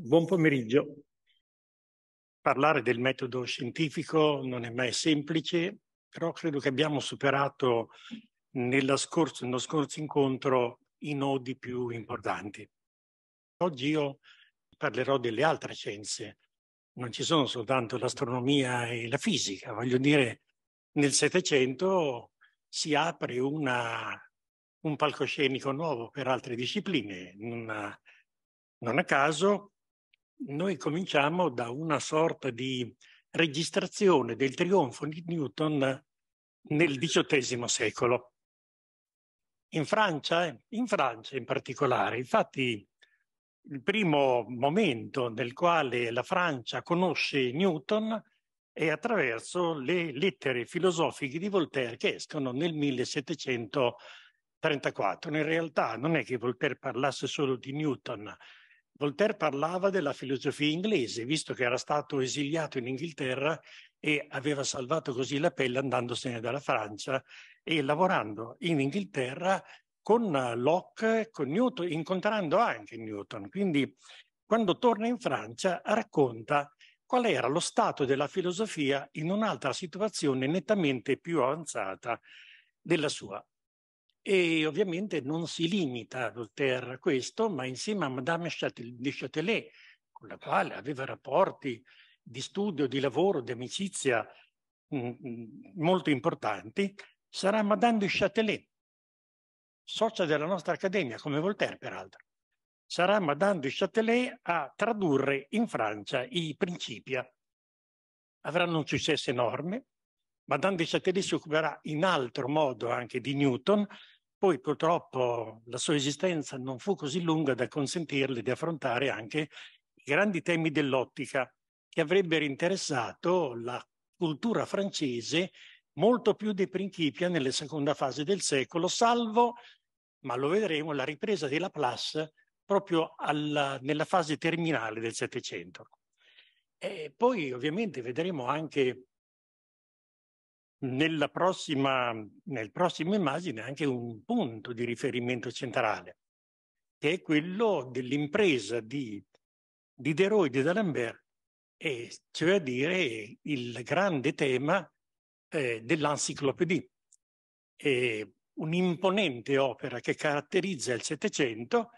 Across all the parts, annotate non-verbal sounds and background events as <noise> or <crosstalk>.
Buon pomeriggio. Parlare del metodo scientifico non è mai semplice, però credo che abbiamo superato scorso, nello scorso incontro i nodi più importanti. Oggi io parlerò delle altre scienze. Non ci sono soltanto l'astronomia e la fisica, voglio dire, nel Settecento si apre una, un palcoscenico nuovo per altre discipline. Una, non a caso noi cominciamo da una sorta di registrazione del trionfo di Newton nel XVIII secolo. In Francia, in Francia in particolare, infatti il primo momento nel quale la Francia conosce Newton è attraverso le lettere filosofiche di Voltaire che escono nel 1734. In realtà non è che Voltaire parlasse solo di Newton, Voltaire parlava della filosofia inglese, visto che era stato esiliato in Inghilterra e aveva salvato così la pelle andandosene dalla Francia e lavorando in Inghilterra con Locke, con Newton, incontrando anche Newton. Quindi quando torna in Francia racconta qual era lo stato della filosofia in un'altra situazione nettamente più avanzata della sua e ovviamente non si limita a Voltaire a questo, ma insieme a Madame de Châtelet, con la quale aveva rapporti di studio, di lavoro, di amicizia mh, mm, mm, molto importanti, sarà Madame de Châtelet, socia della nostra accademia, come Voltaire peraltro. Sarà Madame de Châtelet a tradurre in Francia i Principia. Avranno un successo enorme. Madame de Châtelet si occuperà in altro modo anche di Newton, poi purtroppo la sua esistenza non fu così lunga da consentirle di affrontare anche i grandi temi dell'ottica che avrebbero interessato la cultura francese molto più di principio nella seconda fase del secolo, salvo, ma lo vedremo, la ripresa di Laplace proprio alla, nella fase terminale del Settecento. E poi ovviamente vedremo anche nella prossima, nel prossimo immagine anche un punto di riferimento centrale, che è quello dell'impresa di Diderot e D'Alembert, e cioè a dire il grande tema eh, dell'enciclopedia. Eh, un'imponente opera che caratterizza il Settecento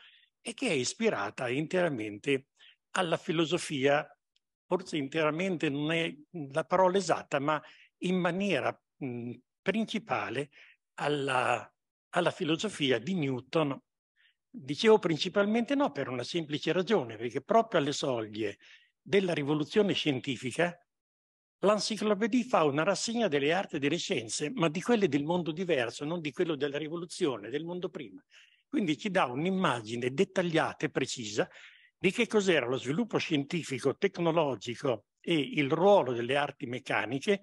e che è ispirata interamente alla filosofia, forse interamente non è la parola esatta, ma in maniera mh, principale alla, alla filosofia di Newton Dicevo principalmente no per una semplice ragione, perché proprio alle soglie della rivoluzione scientifica l'Encyclopédie fa una rassegna delle arti e delle scienze, ma di quelle del mondo diverso, non di quello della rivoluzione, del mondo prima. Quindi ci dà un'immagine dettagliata e precisa di che cos'era lo sviluppo scientifico, tecnologico e il ruolo delle arti meccaniche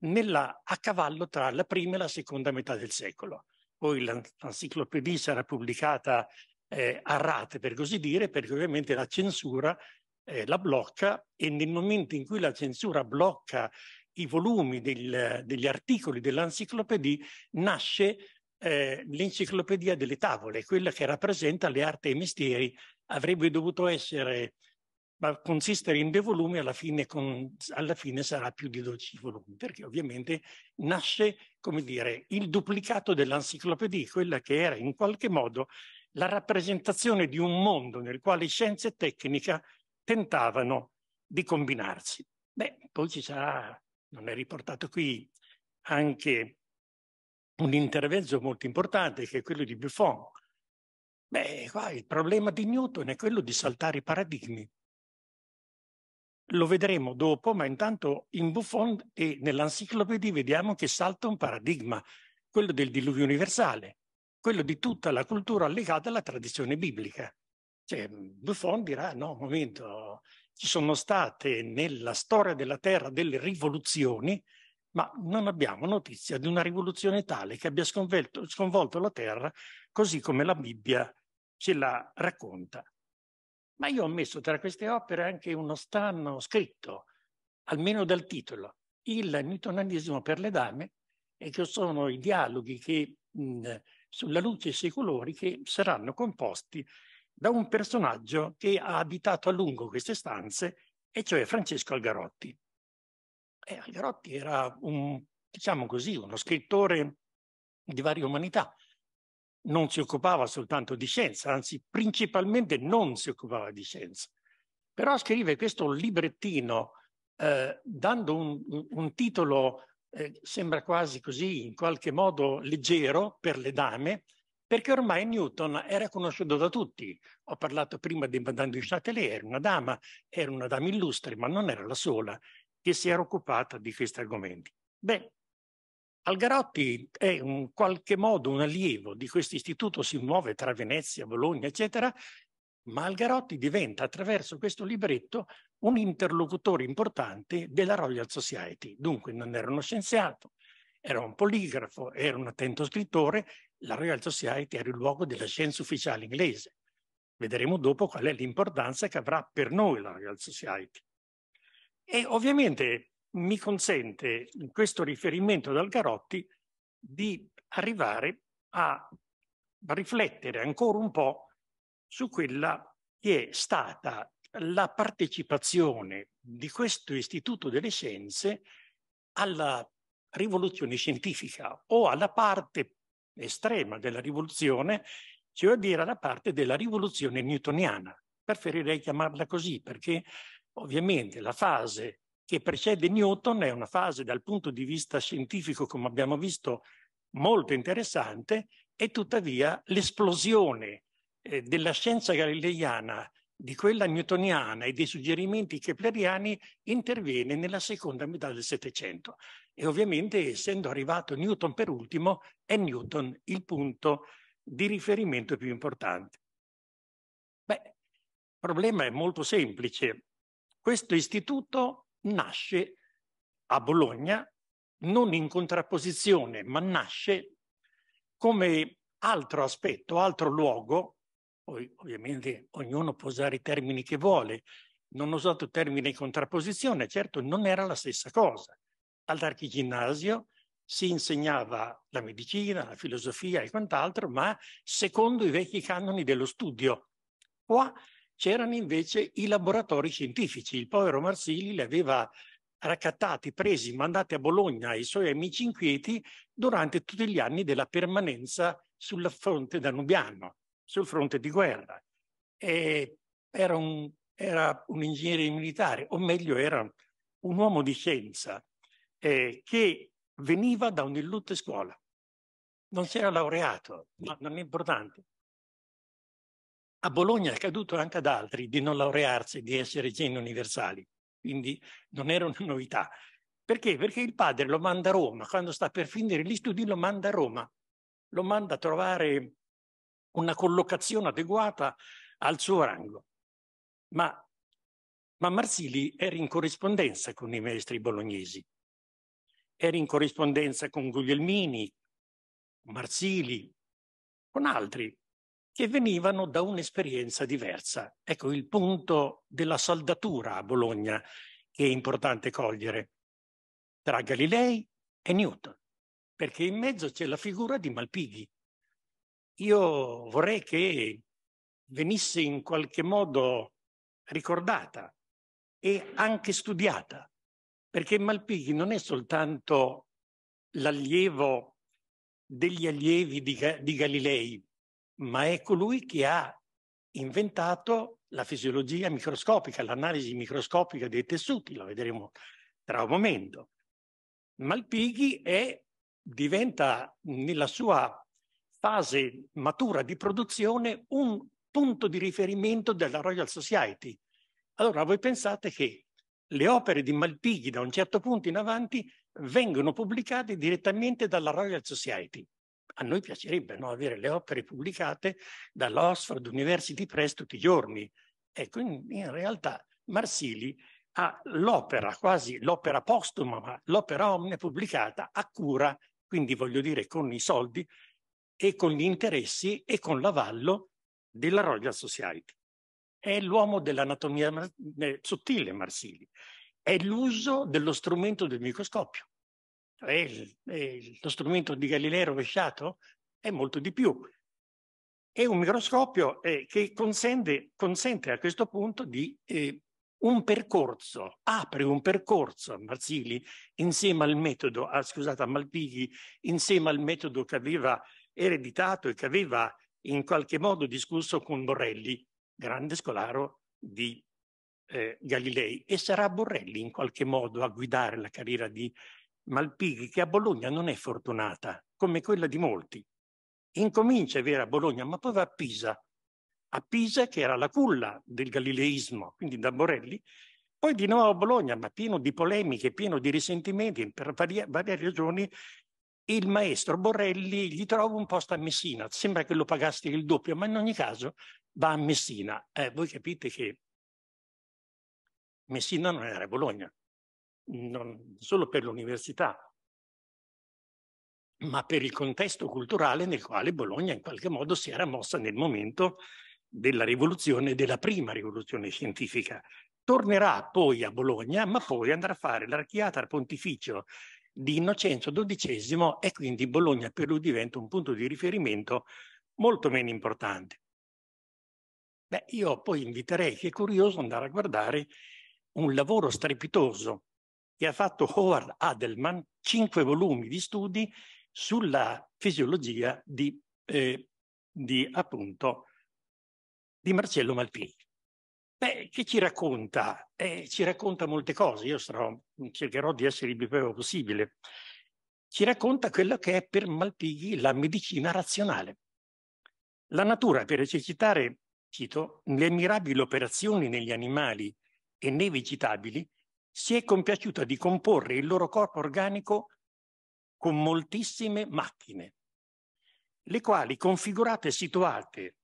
nella, a cavallo tra la prima e la seconda metà del secolo. Poi l'enciclopedia sarà pubblicata eh, a rate, per così dire, perché ovviamente la censura eh, la blocca e nel momento in cui la censura blocca i volumi del, degli articoli dell'enciclopedia, nasce eh, l'enciclopedia delle tavole, quella che rappresenta le arti e i mestieri, avrebbe dovuto essere ma consistere in due volumi alla fine, con, alla fine sarà più di 12 volumi, perché ovviamente nasce, come dire, il duplicato dell'enciclopedia, quella che era in qualche modo la rappresentazione di un mondo nel quale scienza e tecnica tentavano di combinarsi. Beh, poi ci sarà, non è riportato qui, anche un intervento molto importante che è quello di Buffon. Beh, qua il problema di Newton è quello di saltare i paradigmi. Lo vedremo dopo, ma intanto in Buffon e nell'Encyclopédie vediamo che salta un paradigma, quello del diluvio universale, quello di tutta la cultura legata alla tradizione biblica. Cioè, Buffon dirà, no, un momento, ci sono state nella storia della Terra delle rivoluzioni, ma non abbiamo notizia di una rivoluzione tale che abbia sconvolto la Terra così come la Bibbia ce la racconta ma io ho messo tra queste opere anche uno stanno scritto, almeno dal titolo, Il newtonanismo per le dame, e che sono i dialoghi che, mh, sulla luce e sui colori che saranno composti da un personaggio che ha abitato a lungo queste stanze, e cioè Francesco Algarotti. E Algarotti era un, diciamo così, uno scrittore di varie umanità, non si occupava soltanto di scienza, anzi principalmente non si occupava di scienza. Però scrive questo librettino eh, dando un, un titolo, eh, sembra quasi così, in qualche modo leggero per le dame, perché ormai Newton era conosciuto da tutti. Ho parlato prima di Madame du Châtelet, era una dama, era una dama illustre, ma non era la sola che si era occupata di questi argomenti. Beh, Algarotti è in qualche modo un allievo di questo istituto, si muove tra Venezia, Bologna, eccetera, ma Algarotti diventa attraverso questo libretto un interlocutore importante della Royal Society. Dunque non era uno scienziato, era un poligrafo, era un attento scrittore, la Royal Society era il luogo della scienza ufficiale inglese. Vedremo dopo qual è l'importanza che avrà per noi la Royal Society. E ovviamente mi consente questo riferimento dal Garotti di arrivare a riflettere ancora un po' su quella che è stata la partecipazione di questo istituto delle scienze alla rivoluzione scientifica o alla parte estrema della rivoluzione, cioè a dire alla parte della rivoluzione newtoniana. Preferirei chiamarla così perché ovviamente la fase che precede Newton è una fase dal punto di vista scientifico, come abbiamo visto, molto interessante e tuttavia l'esplosione eh, della scienza galileiana, di quella newtoniana e dei suggerimenti kepleriani interviene nella seconda metà del Settecento. E ovviamente, essendo arrivato Newton per ultimo, è Newton il punto di riferimento più importante. Beh, il problema è molto semplice. Questo istituto nasce a Bologna non in contrapposizione, ma nasce come altro aspetto, altro luogo, poi ovviamente ognuno può usare i termini che vuole, non ho usato il termine contrapposizione, certo non era la stessa cosa. All'archiginnasio si insegnava la medicina, la filosofia e quant'altro, ma secondo i vecchi canoni dello studio. Qua c'erano invece i laboratori scientifici. Il povero Marsili li aveva raccattati, presi, mandati a Bologna ai suoi amici inquieti durante tutti gli anni della permanenza sul fronte danubiano, sul fronte di guerra. Era un, era un, ingegnere militare, o meglio era un uomo di scienza eh, che veniva da un'illutte scuola. Non si era laureato, ma non è importante. A Bologna è accaduto anche ad altri di non laurearsi, di essere geni universali, quindi non era una novità. Perché? Perché il padre lo manda a Roma, quando sta per finire gli studi lo manda a Roma, lo manda a trovare una collocazione adeguata al suo rango. Ma, ma Marsili era in corrispondenza con i maestri bolognesi, era in corrispondenza con Guglielmini, Marsili, con altri, che venivano da un'esperienza diversa. Ecco il punto della saldatura a Bologna che è importante cogliere tra Galilei e Newton, perché in mezzo c'è la figura di Malpighi. Io vorrei che venisse in qualche modo ricordata e anche studiata, perché Malpighi non è soltanto l'allievo degli allievi di, di Galilei, ma è colui che ha inventato la fisiologia microscopica, l'analisi microscopica dei tessuti, lo vedremo tra un momento. Malpighi è, diventa nella sua fase matura di produzione un punto di riferimento della Royal Society. Allora voi pensate che le opere di Malpighi da un certo punto in avanti vengono pubblicate direttamente dalla Royal Society a noi piacerebbe no, avere le opere pubblicate dall'Oxford University Press tutti i giorni. Ecco, in, in realtà Marsili ha l'opera, quasi l'opera postuma, ma l'opera omne pubblicata a cura, quindi voglio dire con i soldi e con gli interessi e con l'avallo della Royal Society. È l'uomo dell'anatomia eh, sottile Marsili, è l'uso dello strumento del microscopio è, il, lo strumento di Galileo rovesciato, è molto di più. È un microscopio eh, che consente, consente, a questo punto di eh, un percorso, apre un percorso a Marzilli insieme al metodo, ah, scusate, a Malpighi, insieme al metodo che aveva ereditato e che aveva in qualche modo discusso con Borrelli, grande scolaro di eh, Galilei. E sarà Borrelli in qualche modo a guidare la carriera di Malpighi che a Bologna non è fortunata, come quella di molti. Incomincia a vivere a Bologna, ma poi va a Pisa, a Pisa che era la culla del galileismo, quindi da Borelli, poi di nuovo a Bologna, ma pieno di polemiche, pieno di risentimenti per varie, varie ragioni, il maestro Borelli gli trova un posto a Messina, sembra che lo pagasse il doppio, ma in ogni caso va a Messina. Eh, voi capite che Messina non era Bologna, non solo per l'università, ma per il contesto culturale nel quale Bologna in qualche modo si era mossa nel momento della rivoluzione, della prima rivoluzione scientifica. Tornerà poi a Bologna, ma poi andrà a fare l'archiata al pontificio di Innocenzo XII e quindi Bologna per lui diventa un punto di riferimento molto meno importante. Beh, io poi inviterei che è curioso ad andare a guardare un lavoro strepitoso e ha fatto Howard Adelman cinque volumi di studi sulla fisiologia di, eh, di, appunto, di Marcello Malpini. Beh, che ci racconta? Eh, ci racconta molte cose, io sarò, cercherò di essere il più breve possibile. Ci racconta quello che è per Malpighi la medicina razionale. La natura, per esercitare, cito, le mirabili operazioni negli animali e nei vegetabili, si è compiaciuta di comporre il loro corpo organico con moltissime macchine, le quali, configurate e situate,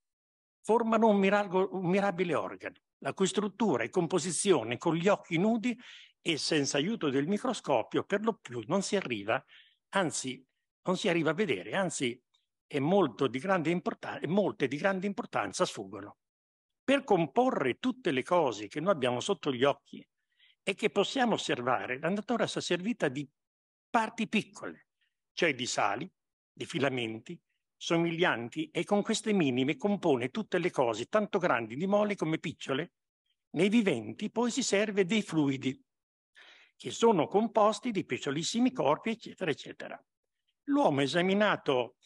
formano un, mirago, un mirabile organo, la cui struttura e composizione con gli occhi nudi e senza aiuto del microscopio per lo più non si arriva, anzi, non si arriva a vedere, anzi è molto di grande importanza, molte di grande importanza sfuggono. Per comporre tutte le cose che noi abbiamo sotto gli occhi è che possiamo osservare la natura si è servita di parti piccole, cioè di sali, di filamenti, somiglianti e con queste minime compone tutte le cose, tanto grandi di mole come piccole. Nei viventi poi si serve dei fluidi, che sono composti di piccolissimi corpi, eccetera, eccetera. L'uomo esaminato,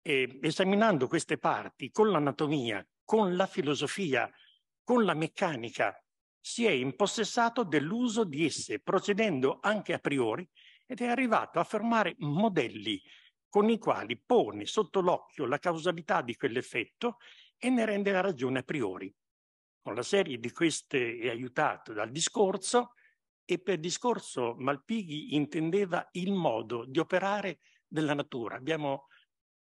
eh, esaminando queste parti con l'anatomia, con la filosofia, con la meccanica, si è impossessato dell'uso di esse, procedendo anche a priori, ed è arrivato a formare modelli con i quali pone sotto l'occhio la causalità di quell'effetto e ne rende la ragione a priori. Con la serie di queste è aiutato dal discorso e per discorso Malpighi intendeva il modo di operare della natura. Abbiamo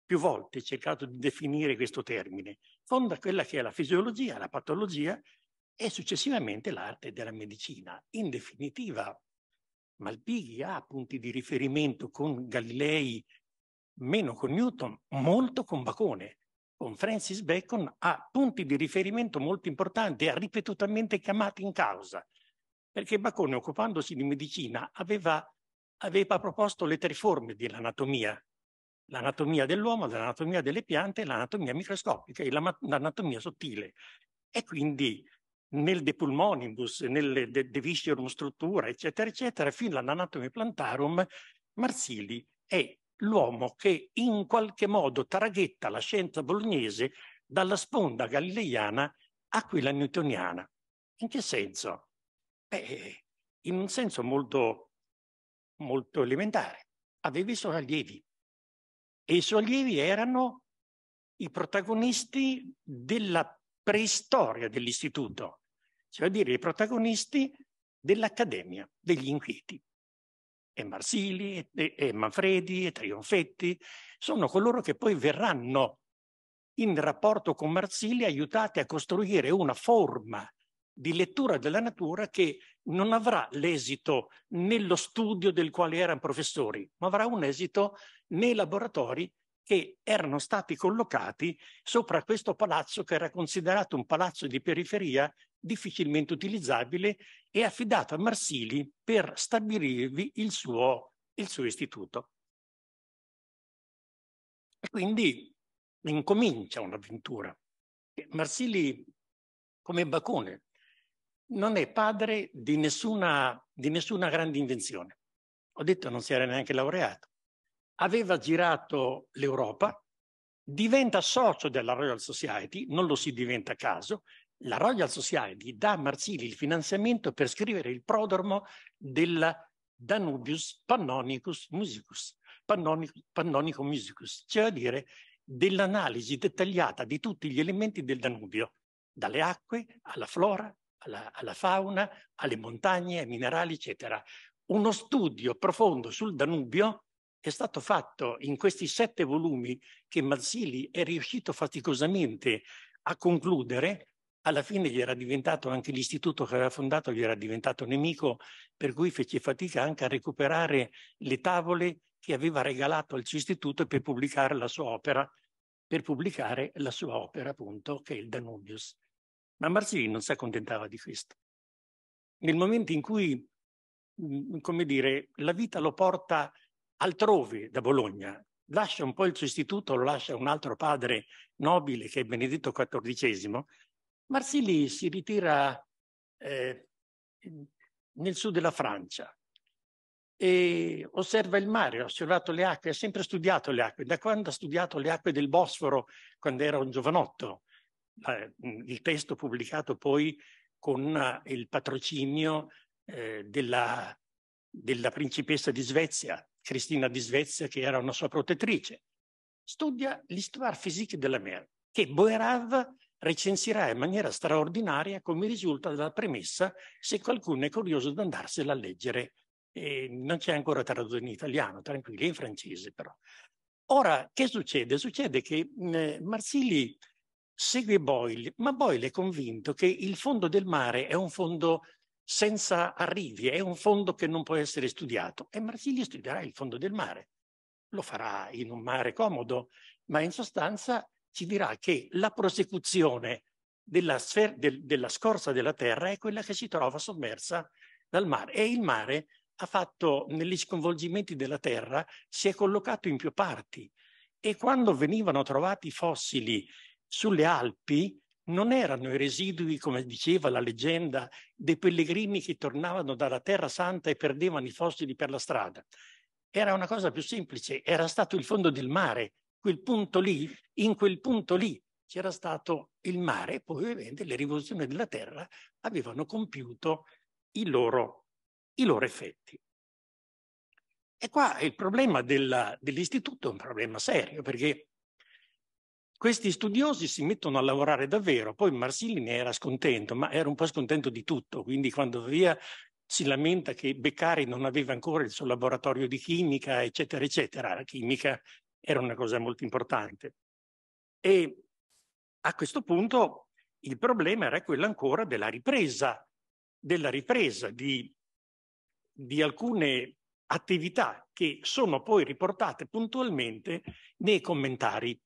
più volte cercato di definire questo termine. Fonda quella che è la fisiologia, la patologia e successivamente l'arte della medicina. In definitiva, Malpighi ha punti di riferimento con Galilei, meno con Newton, molto con Bacone. Con Francis Bacon ha punti di riferimento molto importanti ha ripetutamente chiamato in causa, perché Bacone, occupandosi di medicina, aveva, aveva proposto le tre forme dell'anatomia, l'anatomia dell'uomo, l'anatomia delle piante, l'anatomia microscopica e l'anatomia sottile. E quindi nel De Pulmonibus, nel De, de Viscerum Struttura, eccetera, eccetera, fino all'Anatomy Plantarum, Marsili è l'uomo che in qualche modo traghetta la scienza bolognese dalla sponda galileiana a quella newtoniana. In che senso? Beh, in un senso molto, molto elementare. Aveva i suoi allievi e i suoi allievi erano i protagonisti della preistoria dell'istituto, cioè a dire i protagonisti dell'Accademia degli Inquieti. E Marsili, e, e Manfredi, e Trionfetti, sono coloro che poi verranno in rapporto con Marsili aiutati a costruire una forma di lettura della natura che non avrà l'esito nello studio del quale erano professori, ma avrà un esito nei laboratori che erano stati collocati sopra questo palazzo che era considerato un palazzo di periferia difficilmente utilizzabile e affidato a Marsili per stabilirvi il suo, il suo istituto. E quindi incomincia un'avventura. Marsili, come Bacone, non è padre di nessuna, di nessuna grande invenzione. Ho detto non si era neanche laureato aveva girato l'Europa, diventa socio della Royal Society, non lo si diventa a caso, la Royal Society dà a Marsili il finanziamento per scrivere il prodromo del Danubius Pannonicus Musicus, Pannonico, Pannonico Musicus, cioè a dire dell'analisi dettagliata di tutti gli elementi del Danubio, dalle acque alla flora, alla, alla fauna, alle montagne, ai minerali, eccetera. Uno studio profondo sul Danubio è stato fatto in questi sette volumi che Mazzilli è riuscito faticosamente a concludere, alla fine gli era diventato anche l'istituto che aveva fondato, gli era diventato nemico, per cui fece fatica anche a recuperare le tavole che aveva regalato al suo istituto per pubblicare la sua opera, per pubblicare la sua opera appunto che è il Danubius. Ma Marzilli non si accontentava di questo. Nel momento in cui, mm, come dire, la vita lo porta a altrove da Bologna, lascia un po' il suo istituto, lo lascia un altro padre nobile che è Benedetto XIV, Marsili si ritira eh, nel sud della Francia e osserva il mare, ha osservato le acque, ha sempre studiato le acque, da quando ha studiato le acque del Bosforo quando era un giovanotto. Eh, il testo pubblicato poi con eh, il patrocinio eh, della, della principessa di Svezia, Cristina di Svezia, che era una sua protettrice. Studia l'histoire physique de la mer, che Boerav recensirà in maniera straordinaria come risulta dalla premessa, se qualcuno è curioso di andarsela a leggere. E non c'è ancora tradotto in italiano, tranquilli, in francese però. Ora, che succede? Succede che eh, Marsili segue Boyle, ma Boyle è convinto che il fondo del mare è un fondo senza arrivi, è un fondo che non può essere studiato e Marsiglia studierà il fondo del mare. Lo farà in un mare comodo, ma in sostanza ci dirà che la prosecuzione della, del, della scorza della Terra è quella che si trova sommersa dal mare e il mare ha fatto negli sconvolgimenti della Terra, si è collocato in più parti e quando venivano trovati fossili sulle Alpi, non erano i residui, come diceva la leggenda, dei pellegrini che tornavano dalla Terra Santa e perdevano i fossili per la strada. Era una cosa più semplice, era stato il fondo del mare, quel punto lì, in quel punto lì c'era stato il mare, poi ovviamente le rivoluzioni della Terra avevano compiuto i loro, i loro effetti. E qua il problema della, dell'istituto è un problema serio, perché questi studiosi si mettono a lavorare davvero. Poi Marsili ne era scontento, ma era un po' scontento di tutto, quindi quando via si lamenta che Beccari non aveva ancora il suo laboratorio di chimica, eccetera, eccetera. La chimica era una cosa molto importante. E a questo punto il problema era quello ancora della ripresa, della ripresa di, di alcune attività che sono poi riportate puntualmente nei commentari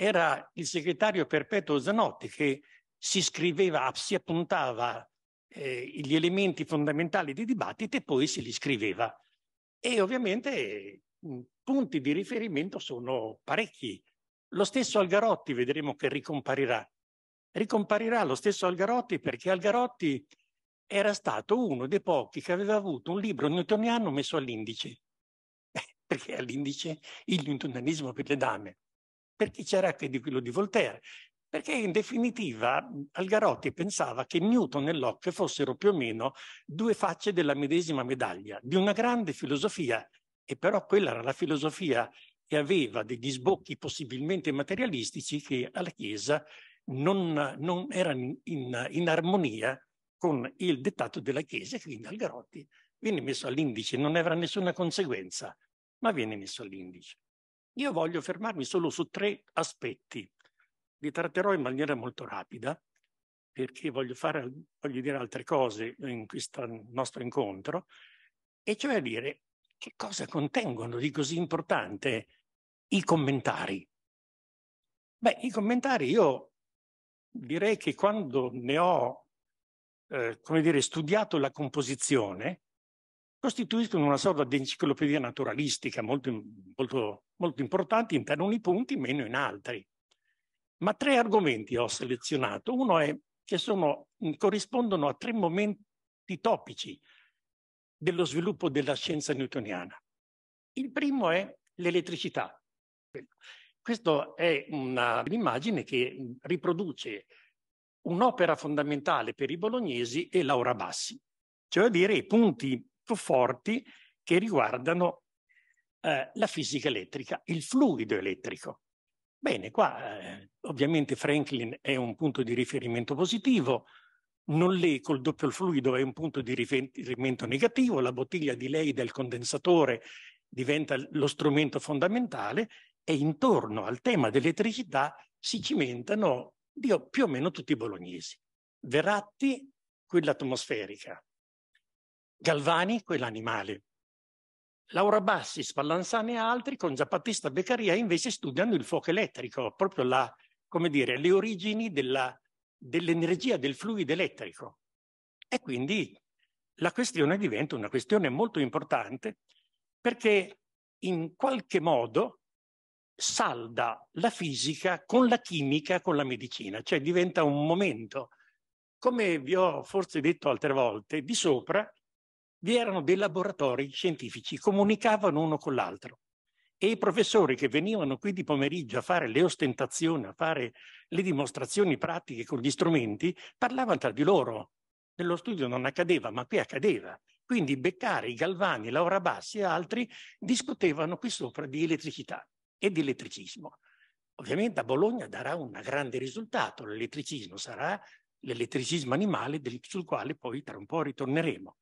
era il segretario perpetuo Zanotti che si scriveva, si appuntava eh, gli elementi fondamentali di dibattito e poi se li scriveva. E ovviamente punti di riferimento sono parecchi. Lo stesso Algarotti vedremo che ricomparirà. Ricomparirà lo stesso Algarotti perché Algarotti era stato uno dei pochi che aveva avuto un libro newtoniano messo all'indice. <laughs> perché all'indice il newtonianismo per le dame perché c'era anche di quello di Voltaire. Perché in definitiva Algarotti pensava che Newton e Locke fossero più o meno due facce della medesima medaglia, di una grande filosofia, e però quella era la filosofia che aveva degli sbocchi possibilmente materialistici che alla Chiesa non, non erano in, in armonia con il dettato della Chiesa, e quindi Algarotti viene messo all'indice, non avrà nessuna conseguenza, ma viene messo all'indice. Io voglio fermarmi solo su tre aspetti. Li tratterò in maniera molto rapida perché voglio, fare, voglio dire altre cose in questo nostro incontro, e cioè dire che cosa contengono di così importante i commentari. Beh, i commentari io direi che quando ne ho, eh, come dire, studiato la composizione, costituiscono una sorta di enciclopedia naturalistica molto, molto, molto importante in taluni punti, meno in altri. Ma tre argomenti ho selezionato. Uno è che sono, corrispondono a tre momenti topici dello sviluppo della scienza newtoniana. Il primo è l'elettricità. Questa è un'immagine che riproduce un'opera fondamentale per i bolognesi e Laura Bassi, cioè dire i punti forti che riguardano eh, la fisica elettrica, il fluido elettrico. Bene, qua eh, ovviamente Franklin è un punto di riferimento positivo, non Nolle col doppio fluido è un punto di riferimento negativo, la bottiglia di lei del condensatore diventa lo strumento fondamentale e intorno al tema dell'elettricità si cimentano io, più o meno tutti i bolognesi. Verratti, quella atmosferica, Galvani, quell'animale. Laura Bassi, Spallanzani e altri con Giapbattista Beccaria invece studiano il fuoco elettrico, proprio la, dire, le origini dell'energia del fluido elettrico. E quindi la questione diventa una questione molto importante perché in qualche modo salda la fisica con la chimica, con la medicina, cioè diventa un momento, come vi ho forse detto altre volte, di sopra vi erano dei laboratori scientifici, comunicavano uno con l'altro e i professori che venivano qui di pomeriggio a fare le ostentazioni, a fare le dimostrazioni pratiche con gli strumenti, parlavano tra di loro. Nello studio non accadeva, ma qui accadeva. Quindi Beccari, Galvani, Laura Bassi e altri discutevano qui sopra di elettricità e di elettricismo. Ovviamente a Bologna darà un grande risultato l'elettricismo, sarà l'elettricismo animale del, sul quale poi tra un po' ritorneremo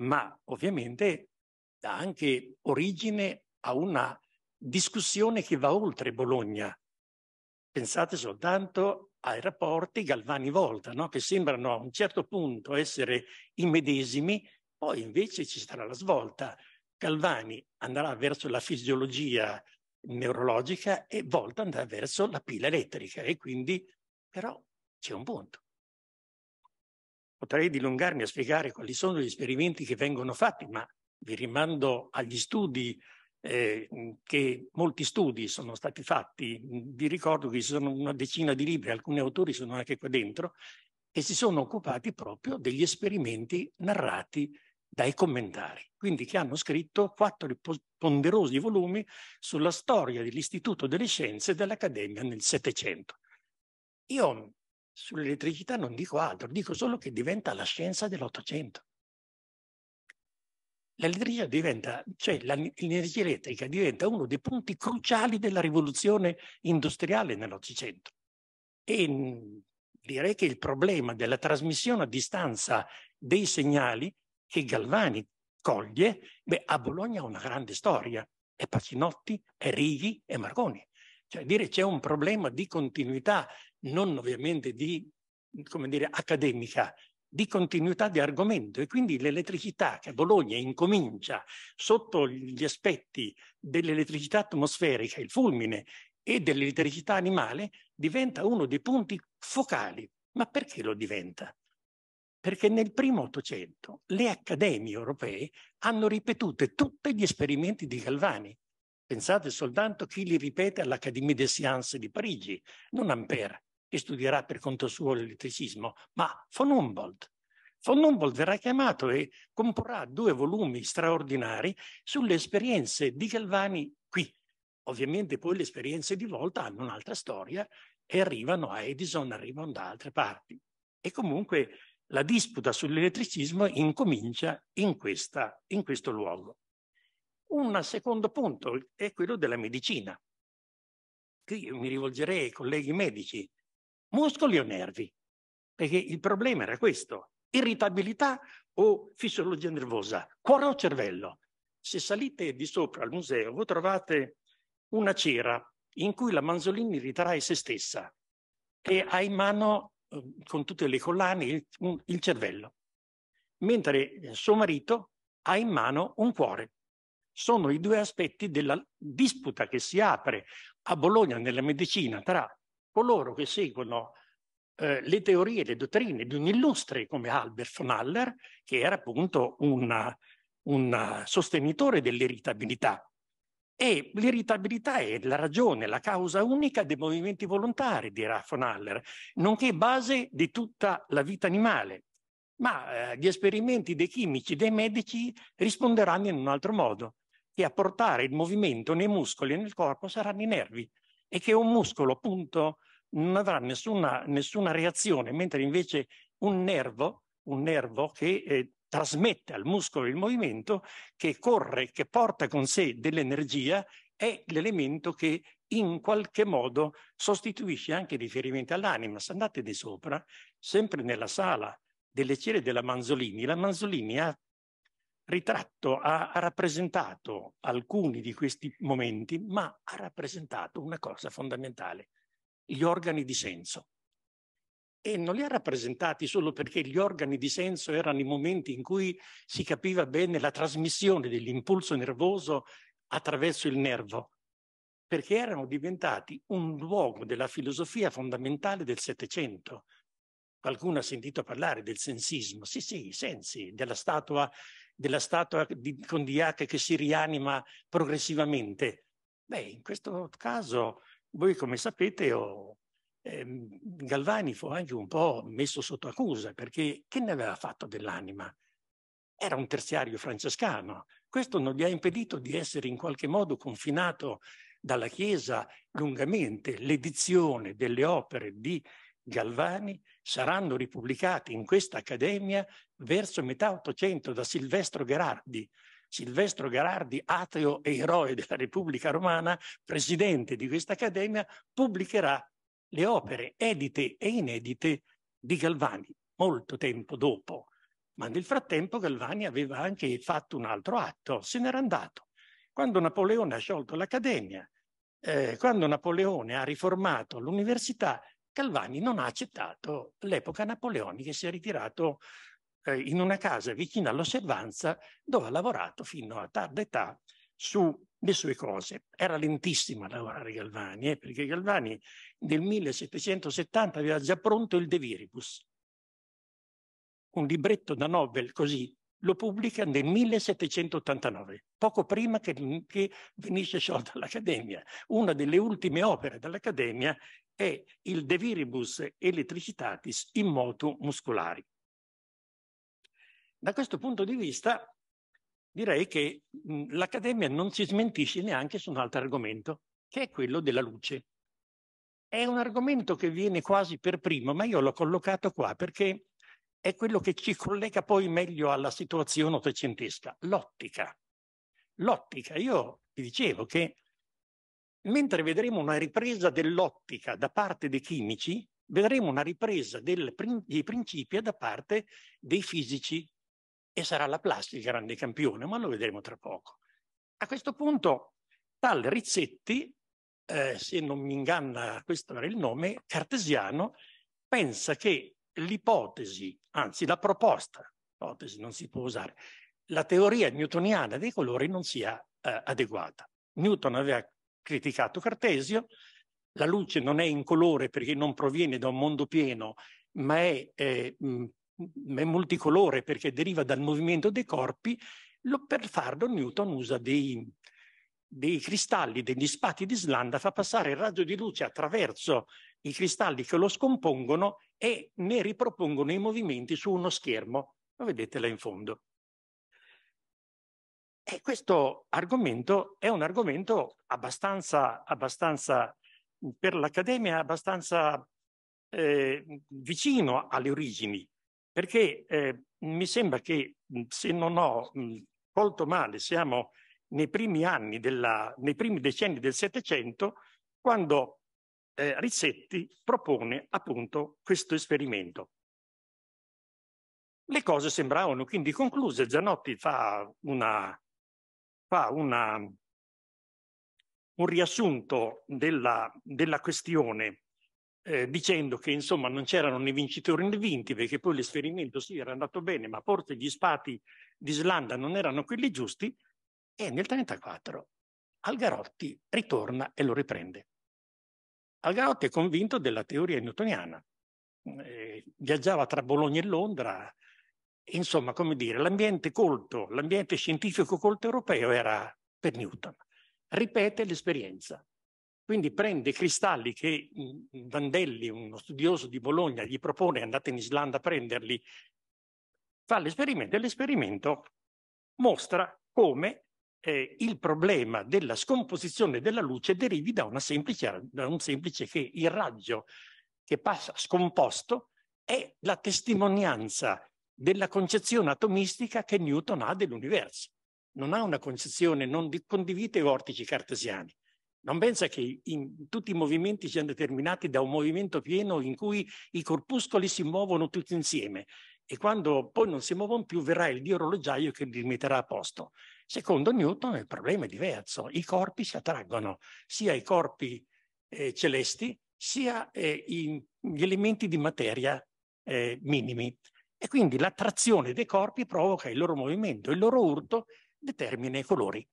ma ovviamente dà anche origine a una discussione che va oltre Bologna. Pensate soltanto ai rapporti Galvani-Volta, no? che sembrano a un certo punto essere i medesimi, poi invece ci sarà la svolta. Galvani andrà verso la fisiologia neurologica e Volta andrà verso la pila elettrica e quindi però c'è un punto. Potrei dilungarmi a spiegare quali sono gli esperimenti che vengono fatti, ma vi rimando agli studi, eh, che molti studi sono stati fatti. Vi ricordo che ci sono una decina di libri, alcuni autori sono anche qua dentro, e si sono occupati proprio degli esperimenti narrati dai commentari, quindi che hanno scritto quattro ponderosi volumi sulla storia dell'Istituto delle Scienze e dell'Accademia nel Settecento. Io Sull'elettricità non dico altro, dico solo che diventa la scienza dell'Ottocento. L'elettricità diventa, cioè l'energia elettrica diventa uno dei punti cruciali della rivoluzione industriale nell'Ottocento. E direi che il problema della trasmissione a distanza dei segnali che Galvani coglie, beh, a Bologna ha una grande storia. È Pacinotti, è Righi, è Marconi. Cioè dire c'è un problema di continuità non ovviamente di, come dire, accademica, di continuità di argomento e quindi l'elettricità che a Bologna incomincia sotto gli aspetti dell'elettricità atmosferica, il fulmine, e dell'elettricità animale diventa uno dei punti focali. Ma perché lo diventa? Perché nel primo Ottocento le accademie europee hanno ripetuto tutti gli esperimenti di Galvani. Pensate soltanto chi li ripete all'Académie des Sciences di Parigi, non Ampère che studierà per conto suo l'elettricismo, ma von Humboldt. Von Humboldt verrà chiamato e comporrà due volumi straordinari sulle esperienze di Galvani qui. Ovviamente poi le esperienze di Volta hanno un'altra storia e arrivano a Edison, arrivano da altre parti. E comunque la disputa sull'elettricismo incomincia in, questa, in questo luogo. Un secondo punto è quello della medicina. Qui mi rivolgerei ai colleghi medici muscoli o nervi? Perché il problema era questo, irritabilità o fisiologia nervosa, cuore o cervello. Se salite di sopra al museo, voi trovate una cera in cui la Manzolini ritrae se stessa e ha in mano, eh, con tutte le collane, il, un, il cervello, mentre eh, suo marito ha in mano un cuore. Sono i due aspetti della disputa che si apre a Bologna nella medicina tra coloro che seguono eh, le teorie, le dottrine di un illustre come Albert von Haller, che era appunto una, un sostenitore dell'irritabilità. E l'irritabilità è la ragione, la causa unica dei movimenti volontari, dirà von Haller, nonché base di tutta la vita animale. Ma eh, gli esperimenti dei chimici, dei medici risponderanno in un altro modo, che a portare il movimento nei muscoli e nel corpo saranno i nervi e che un muscolo appunto non avrà nessuna, nessuna reazione, mentre invece un nervo, un nervo che eh, trasmette al muscolo il movimento, che corre, che porta con sé dell'energia, è l'elemento che in qualche modo sostituisce anche i riferimenti all'anima. Se andate di sopra, sempre nella sala delle cere della Manzolini, la Manzolini ha ritratto, ha, ha rappresentato alcuni di questi momenti, ma ha rappresentato una cosa fondamentale, gli organi di senso. E non li ha rappresentati solo perché gli organi di senso erano i momenti in cui si capiva bene la trasmissione dell'impulso nervoso attraverso il nervo, perché erano diventati un luogo della filosofia fondamentale del Settecento. Qualcuno ha sentito parlare del sensismo, sì sì, i sensi, della statua, della statua di, con che si rianima progressivamente. Beh, in questo caso voi come sapete ho, eh, Galvani fu anche un po' messo sotto accusa perché che ne aveva fatto dell'anima? Era un terziario francescano. Questo non gli ha impedito di essere in qualche modo confinato dalla Chiesa lungamente. L'edizione delle opere di Galvani saranno ripubblicate in questa accademia verso metà 800 da Silvestro Gherardi, Silvestro Gherardi, ateo e eroe della Repubblica Romana, presidente di questa accademia, pubblicherà le opere edite e inedite di Galvani, molto tempo dopo. Ma nel frattempo Galvani aveva anche fatto un altro atto, se n'era andato. Quando Napoleone ha sciolto l'Accademia, eh, quando Napoleone ha riformato l'università, Galvani non ha accettato l'epoca napoleonica e si è ritirato eh, in una casa vicina all'osservanza dove ha lavorato fino a tarda età sulle sue cose. Era lentissimo a lavorare Galvani, eh, perché Galvani nel 1770 aveva già pronto il De Viribus, un libretto da Nobel così, lo pubblica nel 1789, poco prima che, che venisse sciolta l'Accademia. Una delle ultime opere dell'Accademia è il De Viribus Electricitatis in moto muscolari. Da questo punto di vista direi che l'Accademia non si smentisce neanche su un altro argomento, che è quello della luce. È un argomento che viene quasi per primo, ma io l'ho collocato qua perché è quello che ci collega poi meglio alla situazione ottocentesca, l'ottica. L'ottica, io vi dicevo che mentre vedremo una ripresa dell'ottica da parte dei chimici, vedremo una ripresa del, dei principi da parte dei fisici, e sarà la Plasti il grande campione, ma lo vedremo tra poco. A questo punto, tal Rizzetti, eh, se non mi inganna questo era il nome, cartesiano, pensa che l'ipotesi, anzi la proposta, ipotesi non si può usare, la teoria newtoniana dei colori non sia eh, adeguata. Newton aveva criticato Cartesio, la luce non è incolore perché non proviene da un mondo pieno, ma è eh, è multicolore perché deriva dal movimento dei corpi, lo, per farlo Newton usa dei, dei cristalli, degli spati di slanda, fa passare il raggio di luce attraverso i cristalli che lo scompongono e ne ripropongono i movimenti su uno schermo. Lo vedete là in fondo. E questo argomento è un argomento abbastanza, abbastanza per l'Accademia, abbastanza eh, vicino alle origini, perché eh, mi sembra che se non ho colto male, siamo nei primi anni, della, nei primi decenni del Settecento, quando eh, Rizzetti propone appunto questo esperimento. Le cose sembravano quindi concluse, Zanotti fa, una, fa una, un riassunto della, della questione eh, dicendo che insomma non c'erano né vincitori né vinti perché poi l'esperimento sì era andato bene ma forse gli spati d'Islanda non erano quelli giusti e nel 1934 Algarotti ritorna e lo riprende. Algarotti è convinto della teoria newtoniana, mm, eh, viaggiava tra Bologna e Londra, insomma come dire l'ambiente colto, l'ambiente scientifico colto europeo era per Newton. Ripete l'esperienza, quindi prende cristalli che Vandelli, uno studioso di Bologna, gli propone, andate in Islanda a prenderli, fa l'esperimento e l'esperimento mostra come eh, il problema della scomposizione della luce derivi da, semplice, da un semplice che il raggio che passa scomposto è la testimonianza della concezione atomistica che Newton ha dell'universo. Non ha una concezione, non condivide i vortici cartesiani. Non pensa che in, tutti i movimenti siano determinati da un movimento pieno in cui i corpuscoli si muovono tutti insieme e quando poi non si muovono più verrà il dio orologiaio che li metterà a posto. Secondo Newton il problema è diverso, i corpi si attraggono, sia i corpi eh, celesti sia eh, i, gli elementi di materia eh, minimi. E quindi l'attrazione dei corpi provoca il loro movimento, il loro urto determina i colori.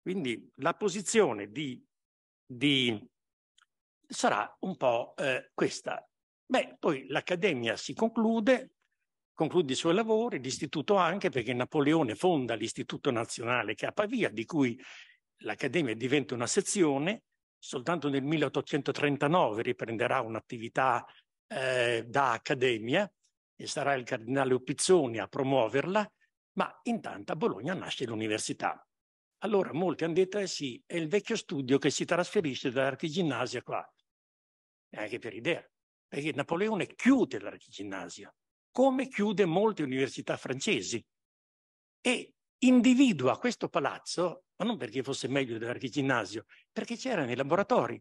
Quindi la posizione di di... sarà un po' eh, questa. Beh, poi l'Accademia si conclude, conclude i suoi lavori, l'istituto anche perché Napoleone fonda l'Istituto Nazionale che è a Pavia, di cui l'Accademia diventa una sezione, soltanto nel 1839 riprenderà un'attività eh, da Accademia e sarà il cardinale Oppizzoni a promuoverla, ma intanto a Bologna nasce l'università. Allora molti hanno detto, eh sì, è il vecchio studio che si trasferisce dall'archiginnasia qua. E anche per idea, perché Napoleone chiude l'archiginnasia, come chiude molte università francesi. E individua questo palazzo, ma non perché fosse meglio dell'archiginnasio, perché c'erano i laboratori,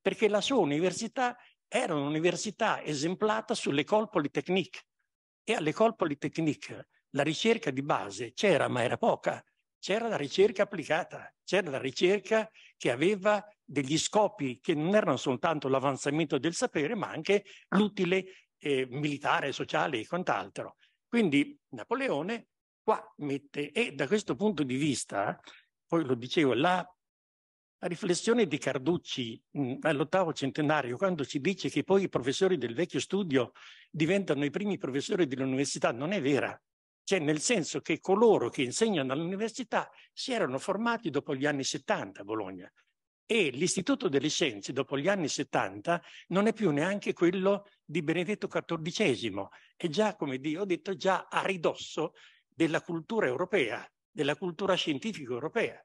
perché la sua università era un'università esemplata sull'École Polytechnique e all'École Polytechnique la ricerca di base c'era ma era poca, c'era la ricerca applicata, c'era la ricerca che aveva degli scopi che non erano soltanto l'avanzamento del sapere, ma anche l'utile eh, militare, sociale e quant'altro. Quindi Napoleone qua mette, e da questo punto di vista, poi lo dicevo, la, la riflessione di Carducci mh, mm, all'ottavo centenario, quando ci dice che poi i professori del vecchio studio diventano i primi professori dell'università, non è vera cioè nel senso che coloro che insegnano all'università si erano formati dopo gli anni 70 a Bologna e l'Istituto delle Scienze dopo gli anni 70 non è più neanche quello di Benedetto XIV, è già, come ho detto, già a ridosso della cultura europea, della cultura scientifica europea.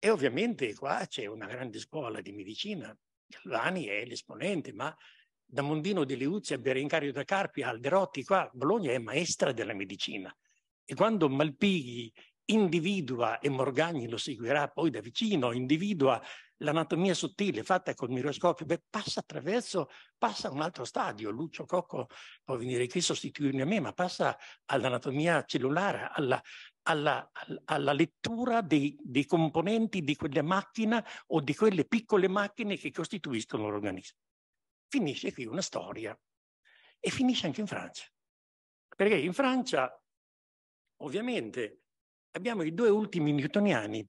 E ovviamente qua c'è una grande scuola di medicina, Galvani è l'esponente, ma da Mondino di Liuzzi a Berencario da Carpi a Alderotti, qua Bologna è maestra della medicina. E quando Malpighi individua, e Morgagni lo seguirà poi da vicino, individua l'anatomia sottile fatta col miroscopio, beh, passa attraverso, passa a un altro stadio. Lucio Cocco può venire qui a sostituirmi a me, ma passa all'anatomia cellulare, alla, alla, alla lettura dei, dei, componenti di quella macchina o di quelle piccole macchine che costituiscono l'organismo. Finisce qui una storia e finisce anche in Francia. Perché in Francia Ovviamente abbiamo i due ultimi newtoniani.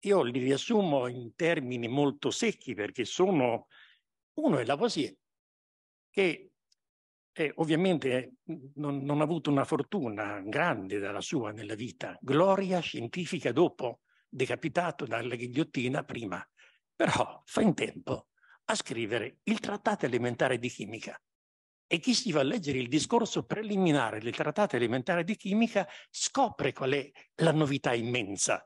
Io li riassumo in termini molto secchi perché sono uno è Lavoisier, che eh, ovviamente non, non, ha avuto una fortuna grande dalla sua nella vita, gloria scientifica dopo, decapitato dalla ghigliottina prima, però fa in tempo a scrivere il trattato elementare di chimica, e chi si va a leggere il discorso preliminare del trattato elementare di chimica scopre qual è la novità immensa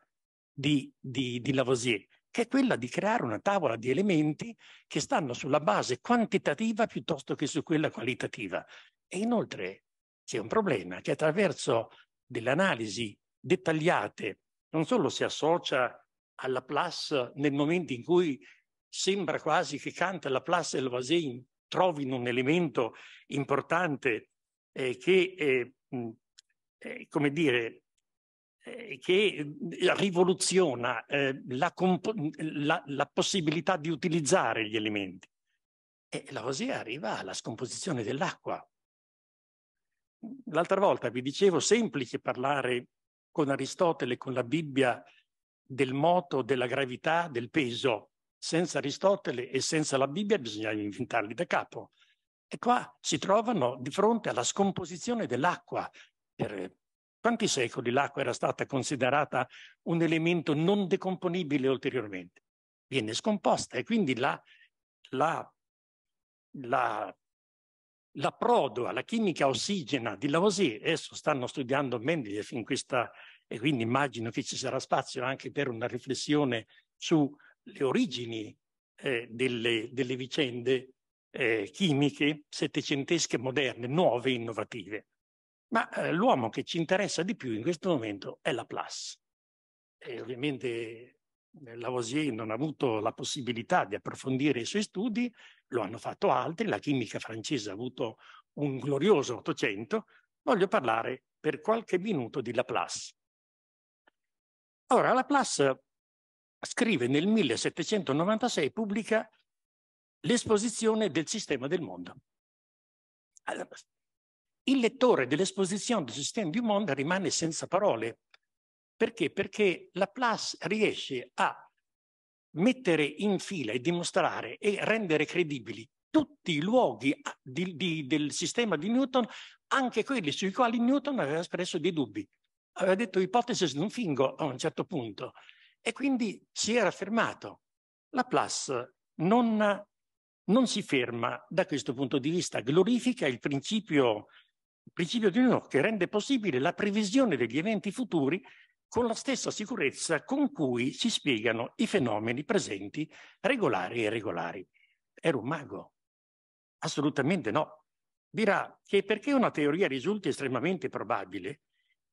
di, di, di Lavoisier, che è quella di creare una tavola di elementi che stanno sulla base quantitativa piuttosto che su quella qualitativa. E inoltre c'è un problema che attraverso delle analisi dettagliate non solo si associa alla Laplace nel momento in cui sembra quasi che canta e Laplace e Lavoisier trovino un elemento importante eh, che, eh, eh come dire, eh, che eh, rivoluziona la, la, la, possibilità di utilizzare gli elementi. E la Rosé arriva alla scomposizione dell'acqua. L'altra volta vi dicevo, semplice parlare con Aristotele, con la Bibbia, del moto, della gravità, del peso senza Aristotele e senza la Bibbia bisognava inventarli da capo. E qua si trovano di fronte alla scomposizione dell'acqua. Per quanti secoli l'acqua era stata considerata un elemento non decomponibile ulteriormente? Viene scomposta e quindi la, la, la, la prodoa, la chimica ossigena di Lavoisier, adesso stanno studiando Mendeleev in questa, e quindi immagino che ci sarà spazio anche per una riflessione su le origini eh, delle, delle, vicende eh, chimiche settecentesche moderne, nuove, innovative. Ma eh, l'uomo che ci interessa di più in questo momento è Laplace. E ovviamente eh, Lavoisier non ha avuto la possibilità di approfondire i suoi studi, lo hanno fatto altri, la chimica francese ha avuto un glorioso Ottocento. Voglio parlare per qualche minuto di Laplace. Ora, Laplace scrive nel 1796, pubblica l'esposizione del sistema del mondo. Allora, il lettore dell'esposizione del sistema del mondo rimane senza parole. Perché? Perché Laplace riesce a mettere in fila e dimostrare e rendere credibili tutti i luoghi ah, di, di, del sistema di Newton, anche quelli sui quali Newton aveva espresso dei dubbi. Aveva detto ipotesi non fingo a un certo punto, e quindi si era fermato. Laplace non, non si ferma da questo punto di vista, glorifica il principio, il principio di uno che rende possibile la previsione degli eventi futuri con la stessa sicurezza con cui si spiegano i fenomeni presenti, regolari e irregolari. Era un mago? Assolutamente no. Dirà che perché una teoria risulti estremamente probabile,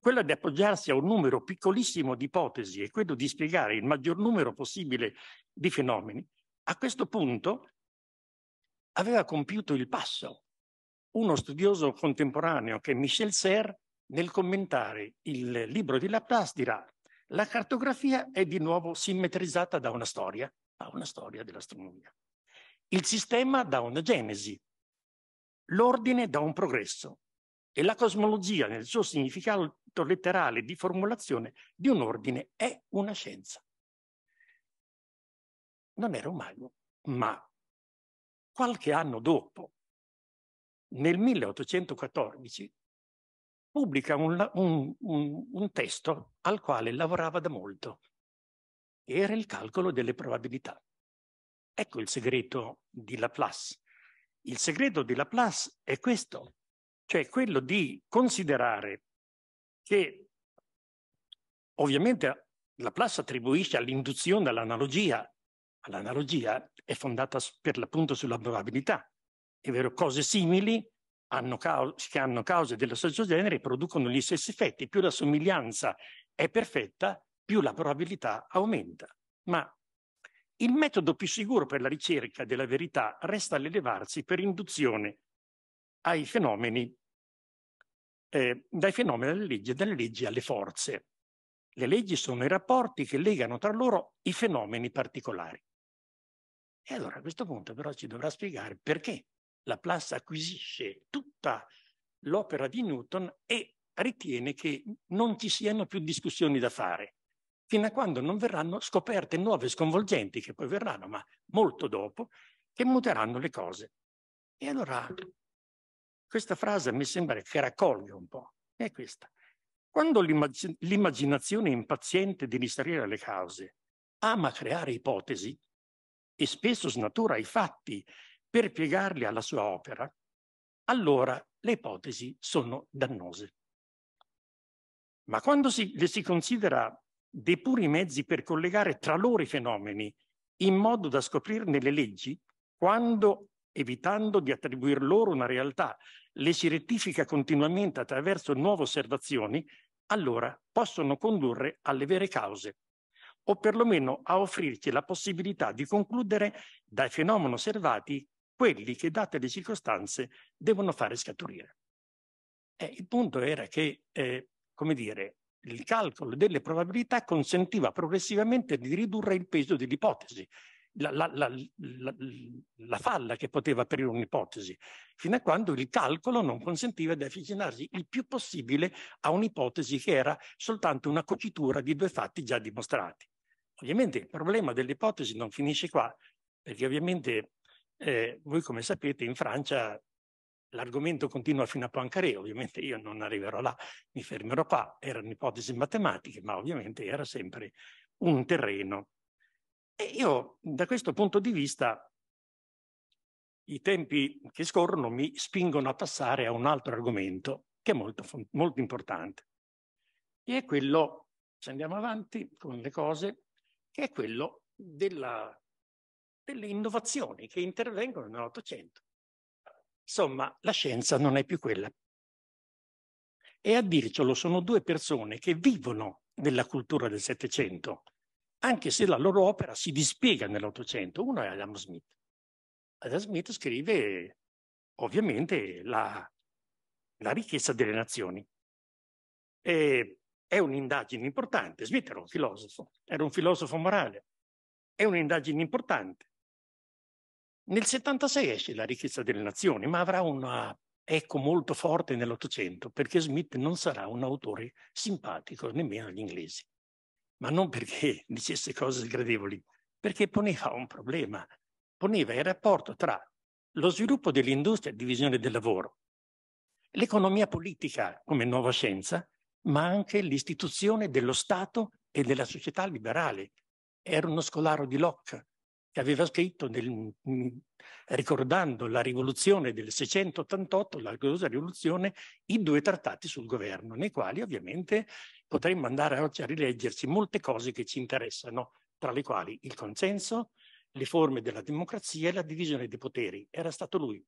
quella di appoggiarsi a un numero piccolissimo di ipotesi e quello di spiegare il maggior numero possibile di fenomeni, a questo punto aveva compiuto il passo uno studioso contemporaneo che è Michel Serre nel commentare il libro di Laplace dirà la cartografia è di nuovo simmetrizzata da una storia, da una storia dell'astronomia. Il sistema da una genesi, l'ordine da un progresso, e la cosmologia nel suo significato letterale di formulazione di un ordine è una scienza. Non era umano, ma qualche anno dopo, nel 1814, pubblica un, un, un, un, testo al quale lavorava da molto, era il calcolo delle probabilità. Ecco il segreto di Laplace. Il segreto di Laplace è questo, cioè quello di considerare che ovviamente Laplace attribuisce all'induzione all'analogia, l'analogia è fondata per l'appunto sulla probabilità, è vero, cose simili hanno che hanno cause dello stesso genere producono gli stessi effetti, più la somiglianza è perfetta, più la probabilità aumenta. Ma il metodo più sicuro per la ricerca della verità resta l'elevarsi per induzione ai fenomeni, eh, dai fenomeni alle leggi e dalle leggi alle forze. Le leggi sono i rapporti che legano tra loro i fenomeni particolari. E allora a questo punto però ci dovrà spiegare perché Laplace acquisisce tutta l'opera di Newton e ritiene che non ci siano più discussioni da fare, fino a quando non verranno scoperte nuove sconvolgenti, che poi verranno, ma molto dopo, che muteranno le cose. E allora questa frase mi sembra che raccoglie un po', è questa. Quando l'immaginazione impaziente di risalire le cause ama creare ipotesi e spesso snatura i fatti per piegarli alla sua opera, allora le ipotesi sono dannose. Ma quando si, le si considera dei puri mezzi per collegare tra loro i fenomeni in modo da scoprirne le leggi, quando evitando di attribuir loro una realtà, le si rettifica continuamente attraverso nuove osservazioni, allora possono condurre alle vere cause, o perlomeno a offrirci la possibilità di concludere dai fenomeni osservati quelli che, date le circostanze, devono fare scaturire. Eh, il punto era che, eh, come dire, il calcolo delle probabilità consentiva progressivamente di ridurre il peso dell'ipotesi, la, la, la, la, falla che poteva aprire un'ipotesi, fino a quando il calcolo non consentiva di avvicinarsi il più possibile a un'ipotesi che era soltanto una cocitura di due fatti già dimostrati. Ovviamente il problema dell'ipotesi non finisce qua, perché ovviamente eh, voi come sapete in Francia l'argomento continua fino a Poincaré, ovviamente io non arriverò là, mi fermerò qua, erano ipotesi matematiche, ma ovviamente era sempre un terreno e io da questo punto di vista i tempi che scorrono mi spingono a passare a un altro argomento che è molto, molto importante. E è quello, se andiamo avanti con le cose, che è quello della, delle innovazioni che intervengono nell'Ottocento. Insomma, la scienza non è più quella. E a dircelo sono due persone che vivono della cultura del Settecento, anche se la loro opera si dispiega nell'Ottocento. Uno è Adam Smith. Adam Smith scrive ovviamente la, la ricchezza delle nazioni. E è un'indagine importante. Smith era un filosofo, era un filosofo morale. È un'indagine importante. Nel 76 esce La ricchezza delle nazioni, ma avrà una eco molto forte nell'Ottocento, perché Smith non sarà un autore simpatico nemmeno agli inglesi ma non perché <laughs> dicesse cose sgradevoli, perché poneva un problema, poneva il rapporto tra lo sviluppo dell'industria e divisione del lavoro, l'economia politica come nuova scienza, ma anche l'istituzione dello Stato e della società liberale. Era uno scolaro di Locke, che aveva scritto nel, mm, ricordando la rivoluzione del 688, la gloriosa rivoluzione, i due trattati sul governo, nei quali ovviamente potremmo andare oggi a rileggerci molte cose che ci interessano, tra le quali il consenso, le forme della democrazia e la divisione dei poteri. Era stato lui.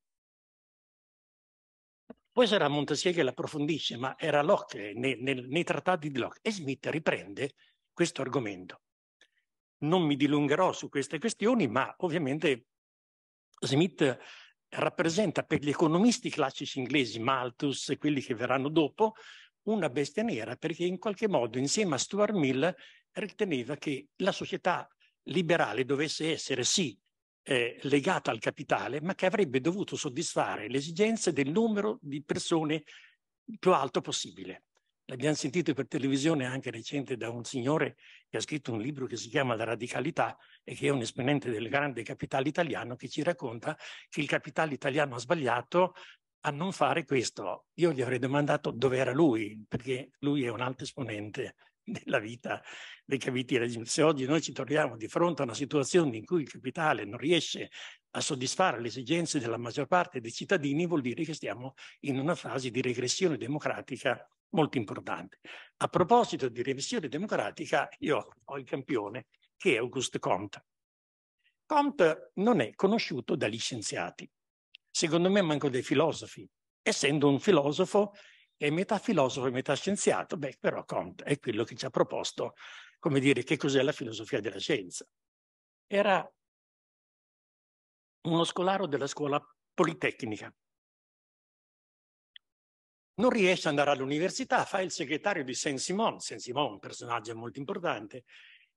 Poi sarà Montesquieu che l'approfondisce, ma era Locke, nei, nei, nei trattati di Locke. E Smith riprende questo argomento. Non mi dilungherò su queste questioni, ma ovviamente Smith rappresenta per gli economisti classici inglesi, Malthus e quelli che verranno dopo, una bestia nera perché in qualche modo insieme a Stuart Mill riteneva che la società liberale dovesse essere sì eh, legata al capitale, ma che avrebbe dovuto soddisfare le esigenze del numero di persone più alto possibile. L'abbiamo sentito per televisione anche recente da un signore che ha scritto un libro che si chiama La radicalità e che è un esponente del grande capitale italiano che ci racconta che il capitale italiano ha sbagliato a non fare questo. Io gli avrei domandato dove era lui, perché lui è un altro esponente nella vita dei capiti regimi. Se oggi noi ci troviamo di fronte a una situazione in cui il capitale non riesce a soddisfare le esigenze della maggior parte dei cittadini, vuol dire che stiamo in una fase di regressione democratica molto importante. A proposito di regressione democratica, io ho il campione che è Auguste Comte. Comte non è conosciuto dagli scienziati, secondo me manco dai filosofi, essendo un filosofo è metà filosofo e metà scienziato, beh, però Kant è quello che ci ha proposto, come dire, che cos'è la filosofia della scienza. Era uno scolaro della scuola Politecnica. Non riesce ad andare all'università, fa il segretario di Saint-Simon, Saint-Simon, un personaggio molto importante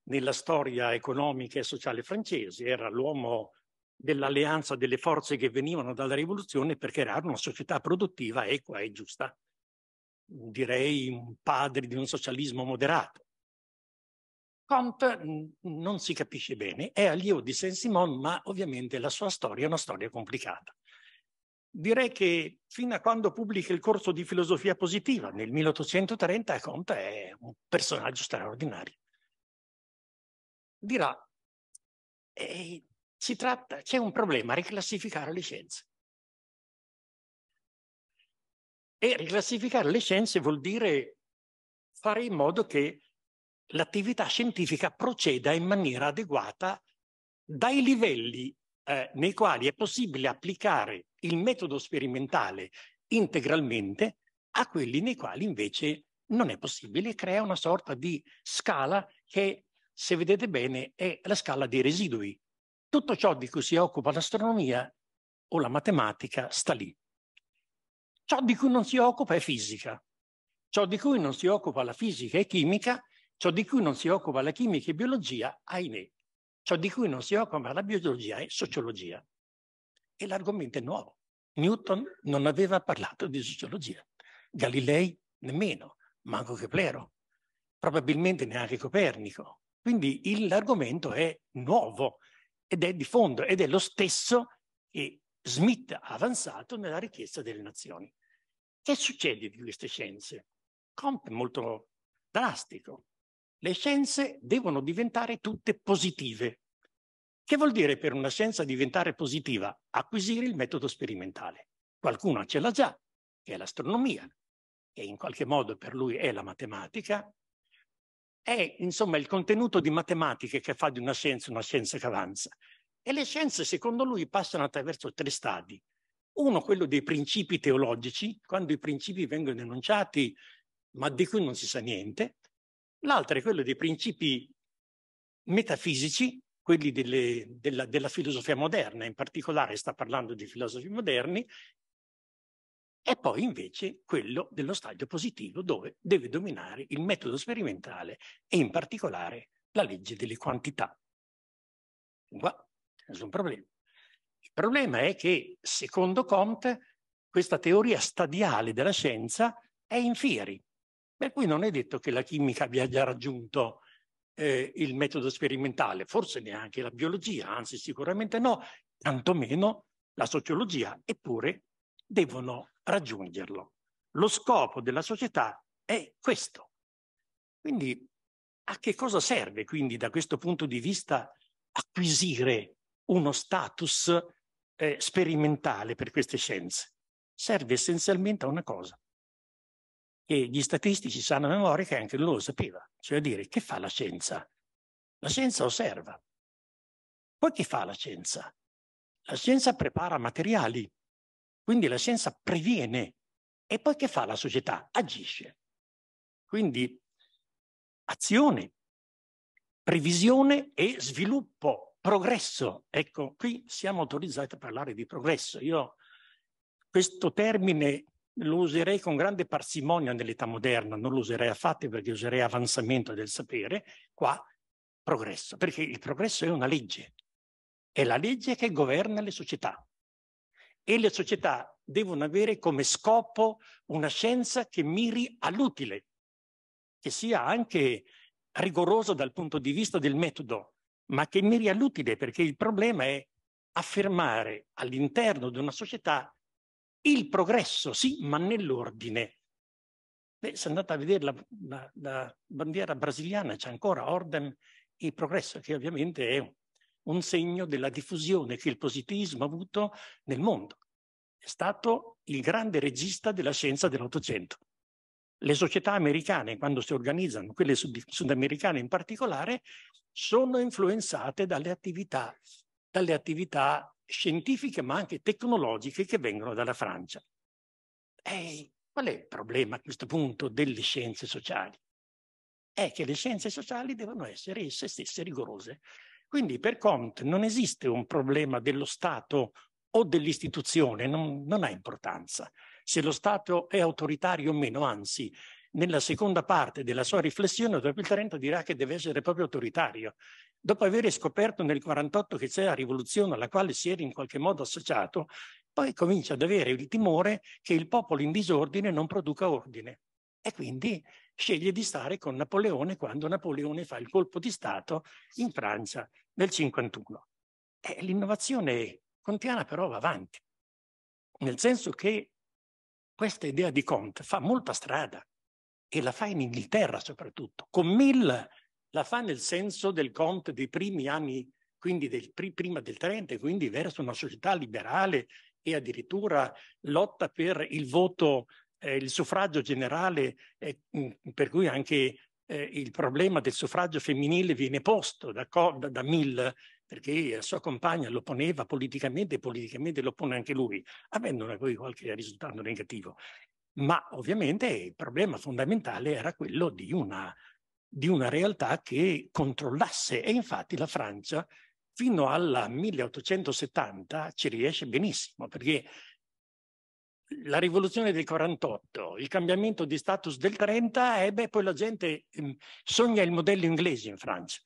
nella storia economica e sociale francese, era l'uomo dell'alleanza delle forze che venivano dalla rivoluzione per creare una società produttiva, equa e giusta direi padri di un socialismo moderato. Comte non si capisce bene, è allievo di Saint-Simon, ma ovviamente la sua storia è una storia complicata. Direi che fino a quando pubblica il corso di filosofia positiva nel 1830, Comte è un personaggio straordinario. Dirà, eh, si tratta, c'è un problema, a riclassificare le scienze. E riclassificare le scienze vuol dire fare in modo che l'attività scientifica proceda in maniera adeguata dai livelli eh, nei quali è possibile applicare il metodo sperimentale integralmente a quelli nei quali invece non è possibile, crea una sorta di scala che, se vedete bene, è la scala dei residui. Tutto ciò di cui si occupa l'astronomia o la matematica sta lì. Ciò di cui non si occupa è fisica, ciò di cui non si occupa la fisica è chimica, ciò di cui non si occupa la chimica e biologia, ahimè, ciò di cui non si occupa la biologia è sociologia. E l'argomento è nuovo. Newton non aveva parlato di sociologia, Galilei nemmeno, manco Keplero, probabilmente neanche Copernico. Quindi l'argomento è nuovo ed è di fondo ed è lo stesso che Smith ha avanzato nella richiesta delle nazioni. Che succede di queste scienze? Comp molto drastico. Le scienze devono diventare tutte positive. Che vuol dire per una scienza diventare positiva? Acquisire il metodo sperimentale. Qualcuno ce l'ha già, che è l'astronomia, che in qualche modo per lui è la matematica, è insomma il contenuto di matematica che fa di una scienza una scienza che avanza. E le scienze, secondo lui, passano attraverso tre stadi. Uno, quello dei principi teologici, quando i principi vengono enunciati, ma di cui non si sa niente. L'altro è quello dei principi metafisici, quelli delle, della, della, filosofia moderna, in particolare sta parlando di filosofi moderni, e poi invece quello dello stadio positivo dove deve dominare il metodo sperimentale e in particolare la legge delle quantità. Qua nessun problema. Il problema è che, secondo Comte, questa teoria stadiale della scienza è in fieri, per cui non è detto che la chimica abbia già raggiunto eh, il metodo sperimentale, forse neanche la biologia, anzi sicuramente no, tantomeno la sociologia, eppure devono raggiungerlo. Lo scopo della società è questo. Quindi a che cosa serve quindi da questo punto di vista acquisire uno status eh, sperimentale per queste scienze, serve essenzialmente a una cosa, che gli statistici sanno a memoria che anche loro lo sapeva, cioè a dire che fa la scienza? La scienza osserva. Poi che fa la scienza? La scienza prepara materiali, quindi la scienza previene. E poi che fa la società? Agisce. Quindi azione, previsione e sviluppo progresso. Ecco, qui siamo autorizzati a parlare di progresso. Io questo termine lo userei con grande parsimonia nell'età moderna, non lo userei affatto perché userei avanzamento del sapere, qua progresso, perché il progresso è una legge, è la legge che governa le società e le società devono avere come scopo una scienza che miri all'utile, che sia anche rigorosa dal punto di vista del metodo, ma che miri all'utile perché il problema è affermare all'interno di una società il progresso, sì, ma nell'ordine. Beh, se andate a vedere la, la, la bandiera brasiliana c'è ancora ordine e progresso, che ovviamente è un segno della diffusione che il positivismo ha avuto nel mondo. È stato il grande regista della scienza dell'Ottocento le società americane, quando si organizzano, quelle sud- sudamericane in particolare, sono influenzate dalle attività, dalle attività scientifiche ma anche tecnologiche che vengono dalla Francia. E qual è il problema a questo punto delle scienze sociali? È che le scienze sociali devono essere esse stesse rigorose. Quindi per Comte non esiste un problema dello Stato o dell'istituzione, non, non ha importanza se lo Stato è autoritario o meno, anzi nella seconda parte della sua riflessione dopo il Trento dirà che deve essere proprio autoritario. Dopo aver scoperto nel 48 che c'è la rivoluzione alla quale si era in qualche modo associato, poi comincia ad avere il timore che il popolo in disordine non produca ordine e quindi sceglie di stare con Napoleone quando Napoleone fa il colpo di Stato in Francia nel 1951. l'innovazione contiana però va avanti, nel senso che questa idea di Comte fa molta strada e la fa in Inghilterra soprattutto. Con Mill la fa nel senso del Comte dei primi anni, quindi del, prima del 30, quindi verso una società liberale e addirittura lotta per il voto, eh, il suffragio generale, eh, mm, per cui anche eh, il problema del suffragio femminile viene posto da, da, da Mill perché la sua compagna lo poneva politicamente e politicamente lo pone anche lui, avendo poi qualche risultato negativo. Ma ovviamente il problema fondamentale era quello di una, di una realtà che controllasse e infatti la Francia fino al 1870 ci riesce benissimo perché la rivoluzione del 48, il cambiamento di status del 30, e eh, beh, poi la gente mm, sogna il modello inglese in Francia.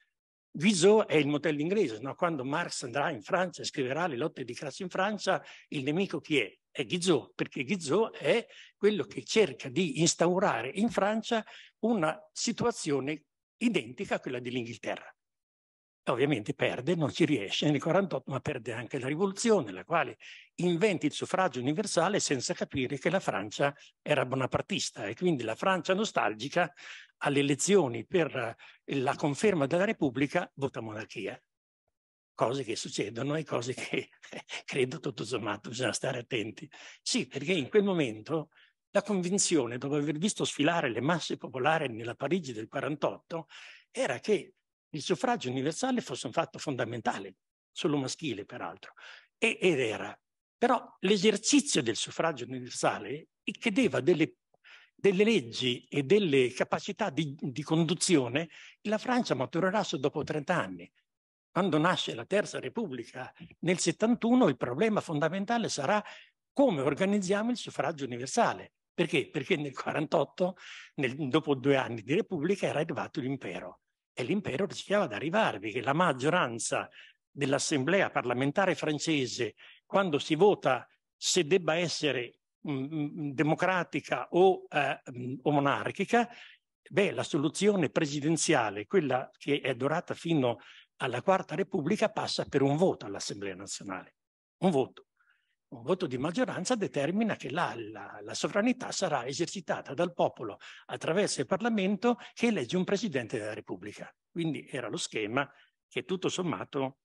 Viso è il modello inglese, no? quando Marx andrà in Francia e scriverà le lotte di classe in Francia, il nemico chi è? È Guizot, perché Guizot è quello che cerca di instaurare in Francia una situazione identica a quella dell'Inghilterra ovviamente perde, non ci riesce nel 48, ma perde anche la rivoluzione, la quale inventa il suffragio universale senza capire che la Francia era bonapartista e quindi la Francia nostalgica alle elezioni per eh, la conferma della Repubblica vota monarchia. Cose che succedono e cose che <laughs> credo tutto sommato bisogna stare attenti. Sì, perché in quel momento la convinzione, dopo aver visto sfilare le masse popolari nella Parigi del 48, era che il suffragio universale fosse un fatto fondamentale, solo maschile peraltro, e, ed era. Però l'esercizio del suffragio universale chiedeva delle, delle, leggi e delle capacità di, di conduzione che la Francia maturerà solo dopo 30 anni. Quando nasce la Terza Repubblica nel 71 il problema fondamentale sarà come organizziamo il suffragio universale. Perché? Perché nel 48, nel, dopo due anni di Repubblica, era arrivato l'impero e l'impero rischiava di arrivarvi, che la maggioranza dell'assemblea parlamentare francese, quando si vota se debba essere mh, mm, mm, democratica o, eh, mm, o monarchica, beh, la soluzione presidenziale, quella che è durata fino alla Quarta Repubblica, passa per un voto all'Assemblea nazionale. Un voto un voto di maggioranza determina che la, la, la, sovranità sarà esercitata dal popolo attraverso il Parlamento che elegge un Presidente della Repubblica. Quindi era lo schema che tutto sommato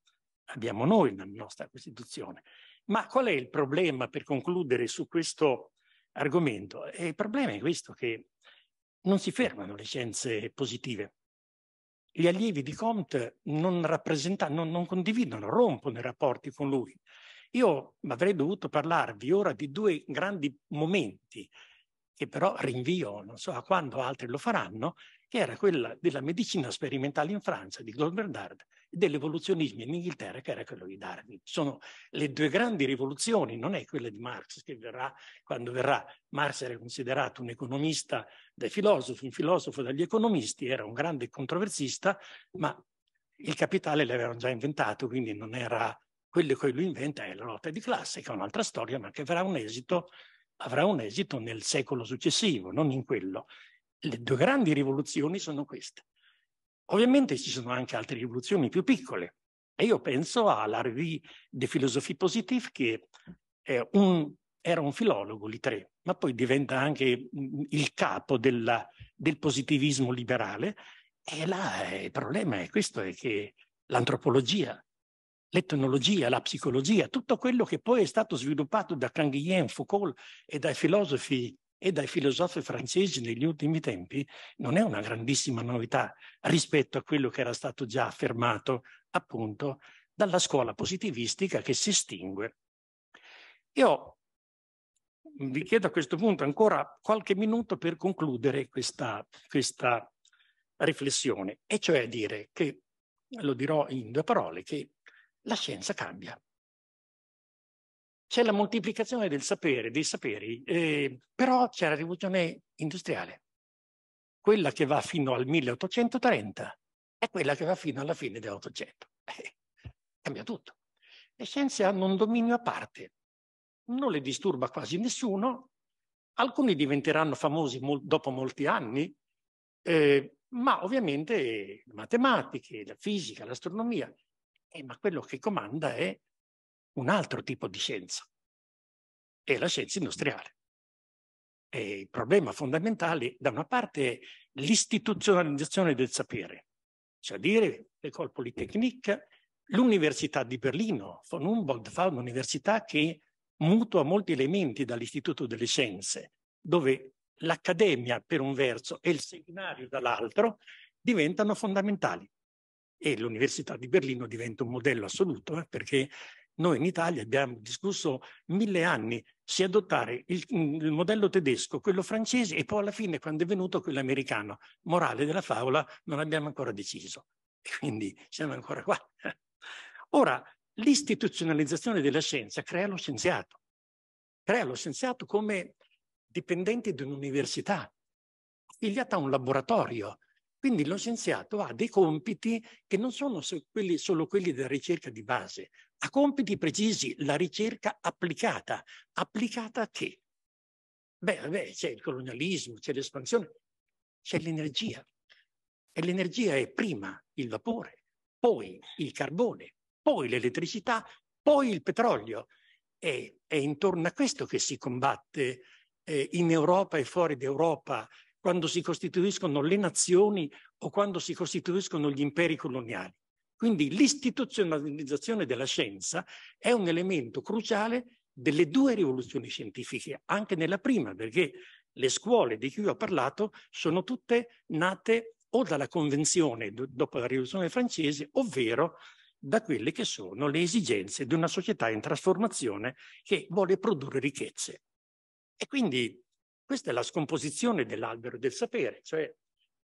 abbiamo noi nella nostra Costituzione. Ma qual è il problema per concludere su questo argomento? E il problema è questo che non si fermano le scienze positive. Gli allievi di Comte non, non, non condividono, rompono i rapporti con lui io avrei dovuto parlarvi ora di due grandi momenti che però rinvio, non so a quando altri lo faranno, che era quella della medicina sperimentale in Francia di Goldberdard e dell'evoluzionismo in Inghilterra che era quello di Darwin. Sono le due grandi rivoluzioni, non è quella di Marx che verrà quando verrà. Marx era considerato un economista dai filosofi, un filosofo dagli economisti, era un grande controversista, ma il capitale l'avevano già inventato, quindi non era quello che lui inventa è la lotta di classe, che è un'altra storia, ma che avrà un, esito, avrà un esito nel secolo successivo, non in quello. Le due grandi rivoluzioni sono queste. Ovviamente ci sono anche altre rivoluzioni più piccole, e io penso alla Revue de Philosophie Positive, che un, era un filologo, tre, ma poi diventa anche mm, il capo della, del positivismo liberale. E là il problema è questo, è che l'antropologia l'etnologia, la psicologia, tutto quello che poi è stato sviluppato da Canguilhem, Foucault e dai filosofi e dai filosofi francesi negli ultimi tempi, non è una grandissima novità rispetto a quello che era stato già affermato appunto dalla scuola positivistica che si estingue. Io vi chiedo a questo punto ancora qualche minuto per concludere questa, questa riflessione, e cioè dire che, lo dirò in due parole, che la scienza cambia. C'è la moltiplicazione del sapere, dei saperi, eh, però c'è la rivoluzione industriale, quella che va fino al 1830 e quella che va fino alla fine dell'Ottocento. Eh, cambia tutto. Le scienze hanno un dominio a parte, non le disturba quasi nessuno, alcuni diventeranno famosi mol dopo molti anni, eh, ma ovviamente le matematiche, la fisica, l'astronomia eh, ma quello che comanda è un altro tipo di scienza, è la scienza industriale. E il problema fondamentale, da una parte, è l'istituzionalizzazione del sapere, cioè dire l'École Polytechnique, l'Università di Berlino, von Humboldt fa un'università che mutua molti elementi dall'Istituto delle Scienze, dove l'accademia per un verso e il seminario dall'altro diventano fondamentali e l'Università di Berlino diventa un modello assoluto eh, perché noi in Italia abbiamo discusso mille anni se adottare il, mm, il, modello tedesco, quello francese e poi alla fine quando è venuto quello americano. Morale della favola non abbiamo ancora deciso e quindi siamo ancora qua. <laughs> Ora, l'istituzionalizzazione della scienza crea lo scienziato, crea lo scienziato come dipendente di un'università, affiliata a un laboratorio, quindi lo scienziato ha dei compiti che non sono so quelli, solo quelli della ricerca di base, ha compiti precisi, la ricerca applicata. Applicata a che? Beh, vabbè, c'è il colonialismo, c'è l'espansione, c'è l'energia. E l'energia è prima il vapore, poi il carbone, poi l'elettricità, poi il petrolio. E è intorno a questo che si combatte eh, in Europa e fuori d'Europa quando si costituiscono le nazioni o quando si costituiscono gli imperi coloniali. Quindi l'istituzionalizzazione della scienza è un elemento cruciale delle due rivoluzioni scientifiche, anche nella prima, perché le scuole di cui ho parlato sono tutte nate o dalla Convenzione dopo la Rivoluzione francese, ovvero da quelle che sono le esigenze di una società in trasformazione che vuole produrre ricchezze. E quindi questa è la scomposizione dell'albero del sapere, cioè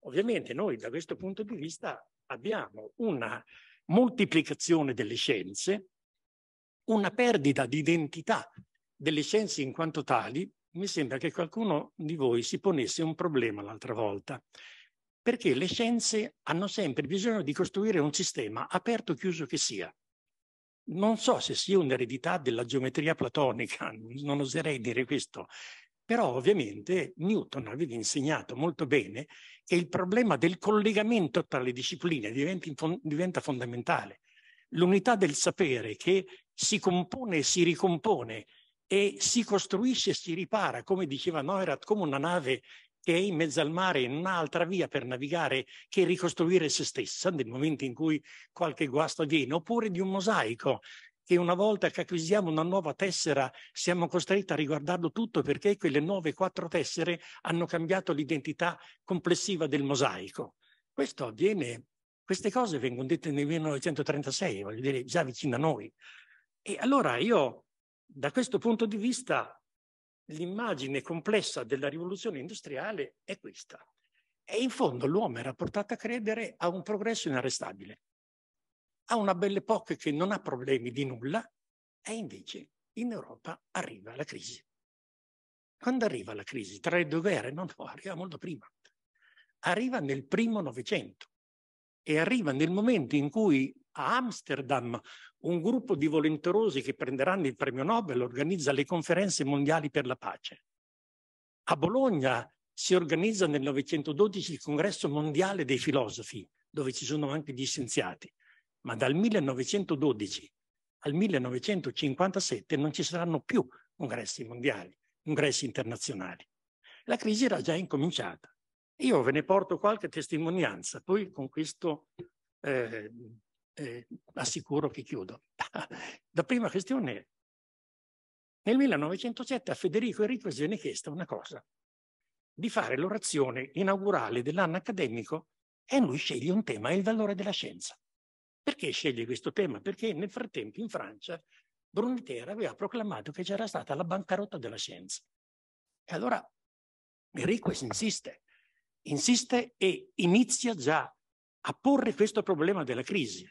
ovviamente noi da questo punto di vista abbiamo una moltiplicazione delle scienze, una perdita di identità delle scienze in quanto tali. Mi sembra che qualcuno di voi si ponesse un problema l'altra volta, perché le scienze hanno sempre bisogno di costruire un sistema aperto o chiuso che sia. Non so se sia un'eredità della geometria platonica, non oserei dire questo, però ovviamente Newton aveva insegnato molto bene che il problema del collegamento tra le discipline diventa fondamentale. L'unità del sapere che si compone e si ricompone e si costruisce e si ripara, come diceva Neurath, come una nave che è in mezzo al mare e non ha altra via per navigare che ricostruire se stessa nel momento in cui qualche guasto avviene, oppure di un mosaico che una volta che acquisiamo una nuova tessera siamo costretti a riguardarlo tutto perché quelle nuove quattro tessere hanno cambiato l'identità complessiva del mosaico. Questo avviene, queste cose vengono dette nel 1936, voglio dire, già vicino a noi. E allora io, da questo punto di vista, l'immagine complessa della rivoluzione industriale è questa. E in fondo l'uomo era portato a credere a un progresso inarrestabile ha una Belle Époque che non ha problemi di nulla e invece in Europa arriva la crisi. Quando arriva la crisi? Tra le due guerre? No, no, arriva molto prima. Arriva nel primo Novecento e arriva nel momento in cui a Amsterdam un gruppo di volenterosi che prenderanno il premio Nobel organizza le conferenze mondiali per la pace. A Bologna si organizza nel 1912 il congresso mondiale dei filosofi, dove ci sono anche gli scienziati ma dal 1912 al 1957 non ci saranno più congressi mondiali, congressi internazionali. La crisi era già incominciata. Io ve ne porto qualche testimonianza, poi con questo eh, eh, assicuro che chiudo. <laughs> La prima questione è, nel 1907 a Federico Enriquez viene chiesta una cosa, di fare l'orazione inaugurale dell'anno accademico e lui sceglie un tema, il valore della scienza. Perché sceglie questo tema? Perché nel frattempo in Francia Brunetera aveva proclamato che c'era stata la bancarotta della scienza. E allora Enriquez insiste, insiste e inizia già a porre questo problema della crisi.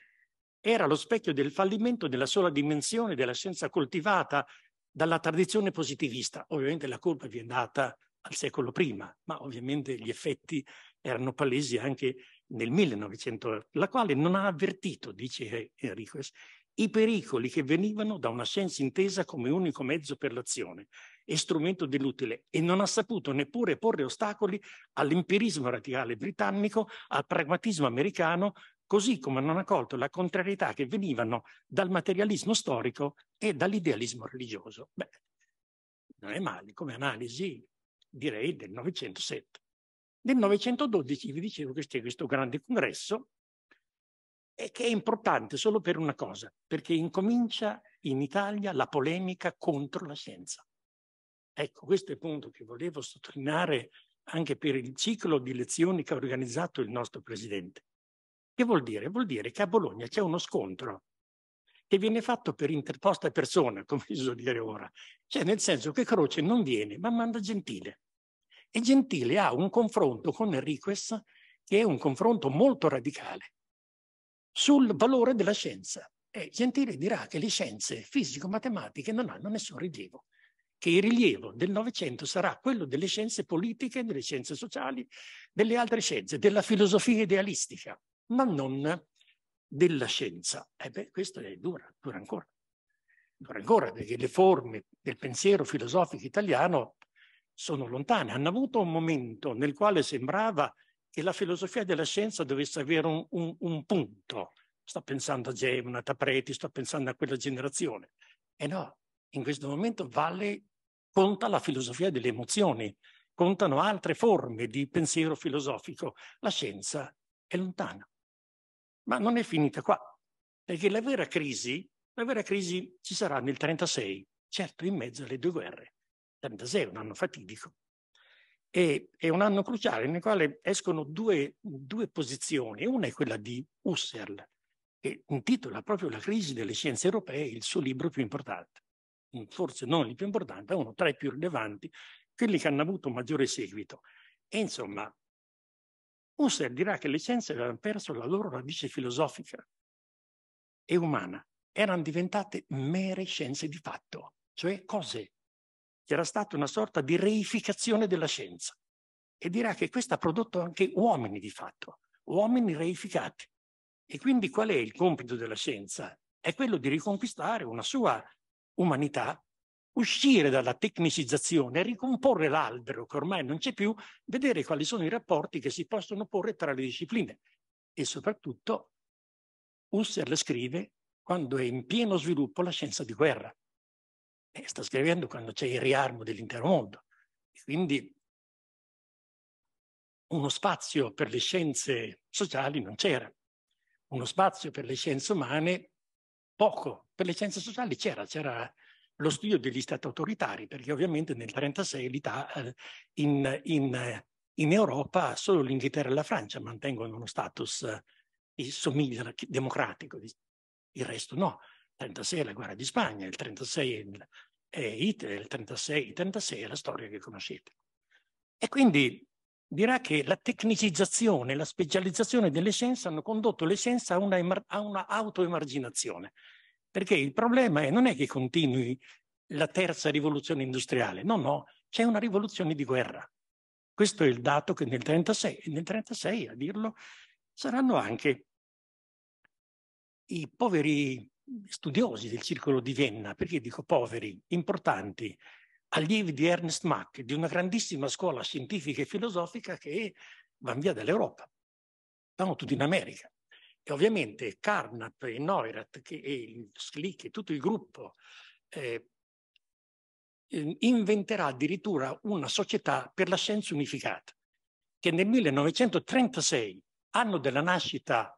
Era lo specchio del fallimento della sola dimensione della scienza coltivata dalla tradizione positivista. Ovviamente la colpa viene data al secolo prima, ma ovviamente gli effetti erano palesi anche nel 1900, la quale non ha avvertito, dice Enriquez, i pericoli che venivano da una scienza intesa come unico mezzo per l'azione e strumento dell'utile e non ha saputo neppure porre ostacoli all'empirismo radicale britannico, al pragmatismo americano, così come non ha colto la contrarietà che venivano dal materialismo storico e dall'idealismo religioso. Beh, non è male come analisi, direi, del Novecento nel 1912 vi dicevo che c'è questo grande congresso e che è importante solo per una cosa, perché incomincia in Italia la polemica contro la scienza. Ecco, questo è il punto che volevo sottolineare anche per il ciclo di lezioni che ha organizzato il nostro presidente. Che vuol dire? Vuol dire che a Bologna c'è uno scontro che viene fatto per interposta persona, <laughs> come si usa dire ora. Cioè, nel senso che Croce non viene, ma manda Gentile. E Gentile ha un confronto con Enriquez che è un confronto molto radicale sul valore della scienza. E Gentile dirà che le scienze fisico-matematiche non hanno nessun rilievo, che il rilievo del Novecento sarà quello delle scienze politiche, delle scienze sociali, delle altre scienze, della filosofia idealistica, ma non della scienza. E beh, questo è dura, dura ancora. Dura ancora perché le forme del pensiero filosofico italiano sono lontane, hanno avuto un momento nel quale sembrava che la filosofia della scienza dovesse avere un, un, un punto. Sto pensando a Gemma, a Tapreti, sto pensando a quella generazione. E no, in questo momento vale, conta la filosofia delle emozioni, contano altre forme di pensiero filosofico. La scienza è lontana. Ma non è finita qua, perché la vera crisi, la vera crisi ci sarà nel 1936, certo in mezzo alle due guerre. 36 è un anno fatidico, e, è un anno cruciale nel quale escono due, due posizioni. Una è quella di Husserl, che intitola proprio La crisi delle scienze europee, il suo libro più importante, mm, forse non il più importante, ma uno tra i più rilevanti, quelli che hanno avuto maggiore seguito. E insomma, Husserl dirà che le scienze avevano perso la loro radice filosofica e umana, erano diventate mere scienze di fatto, cioè cose c'era stata una sorta di reificazione della scienza e dirà che questa ha prodotto anche uomini di fatto, uomini reificati. E quindi qual è il compito della scienza? È quello di riconquistare una sua umanità, uscire dalla tecnicizzazione, ricomporre l'albero che ormai non c'è più, vedere quali sono i rapporti che si possono porre tra le discipline. E soprattutto Husserl scrive quando è in pieno sviluppo la scienza di guerra, e sta scrivendo quando c'è il riarmo dell'intero mondo. quindi uno spazio per le scienze sociali non c'era, uno spazio per le scienze umane poco, per le scienze sociali c'era, c'era lo studio degli stati autoritari, perché ovviamente nel 1936 eh, in, in, in, Europa solo l'Inghilterra e la Francia mantengono uno status che eh, somiglia al democratico, il resto no. Il 1936 è la guerra di Spagna, il 1936 è è Hitler, il 36, il 36 è la storia che conoscete. E quindi dirà che la tecnicizzazione, la specializzazione delle scienze hanno condotto le scienze a una, a una autoemarginazione, perché il problema è, non è che continui la terza rivoluzione industriale, no, no, c'è una rivoluzione di guerra. Questo è il dato che nel 36, e nel 36 a dirlo saranno anche i poveri studiosi del circolo di Vienna, perché dico poveri, importanti, allievi di Ernst Mach, di una grandissima scuola scientifica e filosofica che van via dall'Europa, vanno tutti in America. E ovviamente Carnap e Neurath che, e Slick e tutto il gruppo eh, inventerà addirittura una società per la scienza unificata, che nel 1936, anno della nascita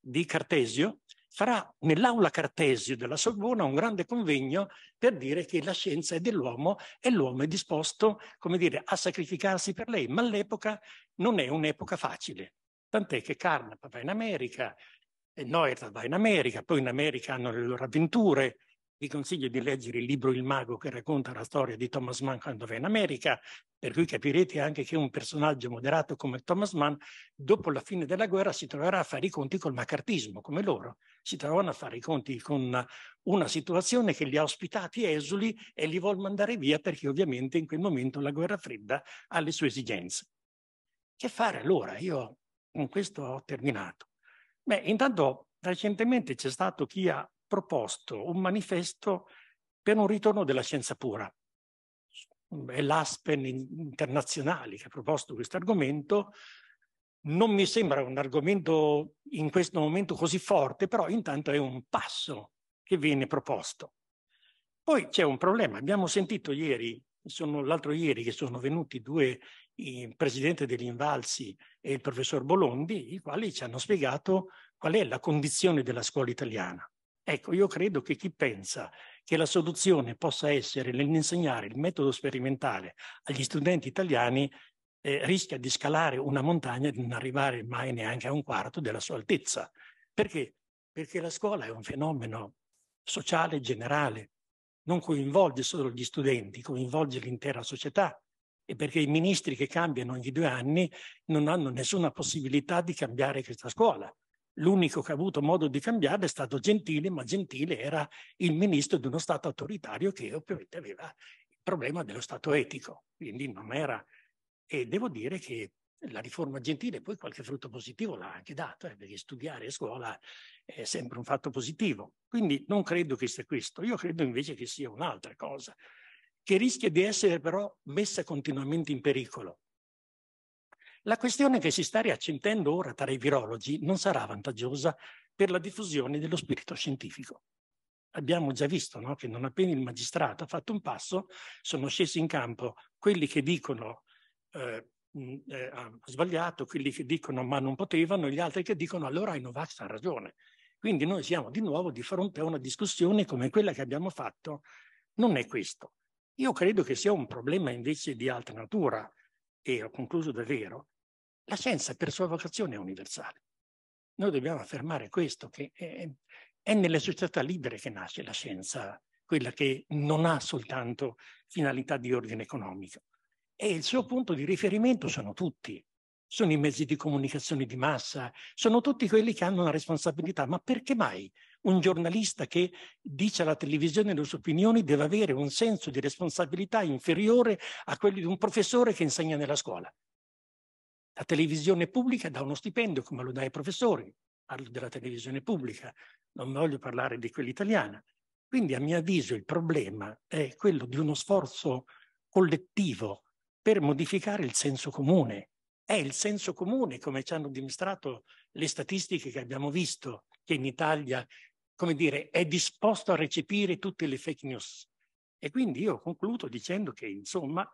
di Cartesio, farà nell'aula Cartesio della Sorbona un grande convegno per dire che la scienza è dell'uomo e l'uomo è disposto, come dire, a sacrificarsi per lei, ma l'epoca non è un'epoca facile. Tant'è che Carnap va in America, Neurath va in America, poi in America hanno le loro avventure, vi consiglio di leggere il libro Il mago che racconta la storia di Thomas Mann quando va in America, per cui capirete anche che un personaggio moderato come Thomas Mann, dopo la fine della guerra, si troverà a fare i conti col macartismo, come loro. Si trovano a fare i conti con una situazione che li ha ospitati esuli e li vuole mandare via perché ovviamente in quel momento la guerra fredda ha le sue esigenze. Che fare allora? Io con questo ho terminato. Beh, intanto recentemente c'è stato chi ha proposto un manifesto per un ritorno della scienza pura. È l'Aspen internazionale che ha proposto questo argomento. Non mi sembra un argomento in questo momento così forte, però intanto è un passo che viene proposto. Poi c'è un problema. Abbiamo sentito ieri, l'altro ieri, che sono venuti due, il presidente degli Invalsi e il professor Bolondi, i quali ci hanno spiegato qual è la condizione della scuola italiana. Ecco, io credo che chi pensa che la soluzione possa essere nell'insegnare il metodo sperimentale agli studenti italiani eh, rischia di scalare una montagna e di non arrivare mai neanche a un quarto della sua altezza. Perché? Perché la scuola è un fenomeno sociale generale, non coinvolge solo gli studenti, coinvolge l'intera società e perché i ministri che cambiano ogni due anni non hanno nessuna possibilità di cambiare questa scuola. L'unico che ha avuto modo di cambiare è stato Gentile, ma Gentile era il ministro di uno Stato autoritario che ovviamente aveva il problema dello Stato etico, quindi non era... E devo dire che la riforma gentile poi qualche frutto positivo l'ha anche dato, eh, perché studiare a scuola è sempre un fatto positivo. Quindi non credo che sia questo, io credo invece che sia un'altra cosa, che rischia di essere però messa continuamente in pericolo. La questione che si sta riaccendendo ora tra i virologi non sarà vantaggiosa per la diffusione dello spirito scientifico. Abbiamo già visto no? che non appena il magistrato ha fatto un passo, sono scesi in campo quelli che dicono eh, mm, eh, ha sbagliato, quelli che dicono ma non potevano, gli altri che dicono allora i Novax ha ragione. Quindi noi siamo di nuovo di fronte a una discussione come quella che abbiamo fatto. Non è questo. Io credo che sia un problema invece di altra natura, e ho concluso davvero, la scienza per sua vocazione è universale. Noi dobbiamo affermare questo, che è, è nelle società libere che nasce la scienza, quella che non ha soltanto finalità di ordine economico. E il suo punto di riferimento sono tutti, sono i mezzi di comunicazione di massa, sono tutti quelli che hanno una responsabilità. Ma perché mai un giornalista che dice alla televisione le sue opinioni deve avere un senso di responsabilità inferiore a quello di un professore che insegna nella scuola? La televisione pubblica dà uno stipendio come lo dà ai professori, parlo della televisione pubblica, non voglio parlare di quella italiana. Quindi a mio avviso il problema è quello di uno sforzo collettivo per modificare il senso comune. È il senso comune, come ci hanno dimostrato le statistiche che abbiamo visto, che in Italia, come dire, è disposto a recepire tutte le fake news. E quindi io concludo dicendo che, insomma,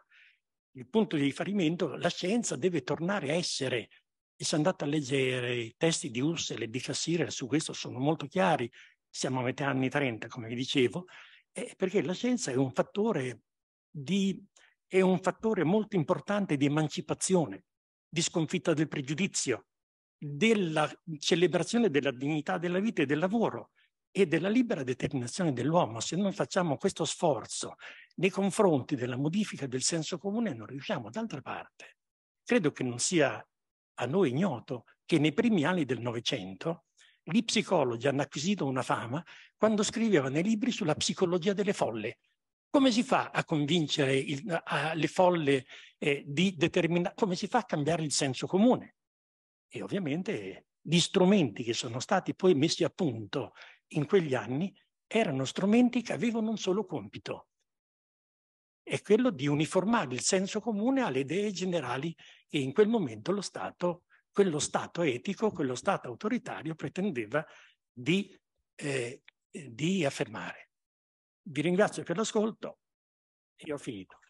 il punto di riferimento, la scienza deve tornare a essere, e se andate a leggere i testi di Husserl e di Cassirer su questo sono molto chiari, siamo a metà anni 30 come vi dicevo, eh, perché la scienza è un, di, è un fattore molto importante di emancipazione, di sconfitta del pregiudizio, della celebrazione della dignità della vita e del lavoro, e della libera determinazione dell'uomo. Se non facciamo questo sforzo nei confronti della modifica del senso comune, non riusciamo. D'altra parte, credo che non sia a noi ignoto che nei primi anni del Novecento gli psicologi hanno acquisito una fama quando scrivevano i libri sulla psicologia delle folle. Come si fa a convincere il, a, le folle eh, di determinare, come si fa a cambiare il senso comune? E ovviamente gli strumenti che sono stati poi messi a punto in quegli anni erano strumenti che avevano un solo compito, è quello di uniformare il senso comune alle idee generali che in quel momento lo stato, quello Stato etico, quello Stato autoritario pretendeva di, eh, di affermare. Vi ringrazio per l'ascolto e ho finito.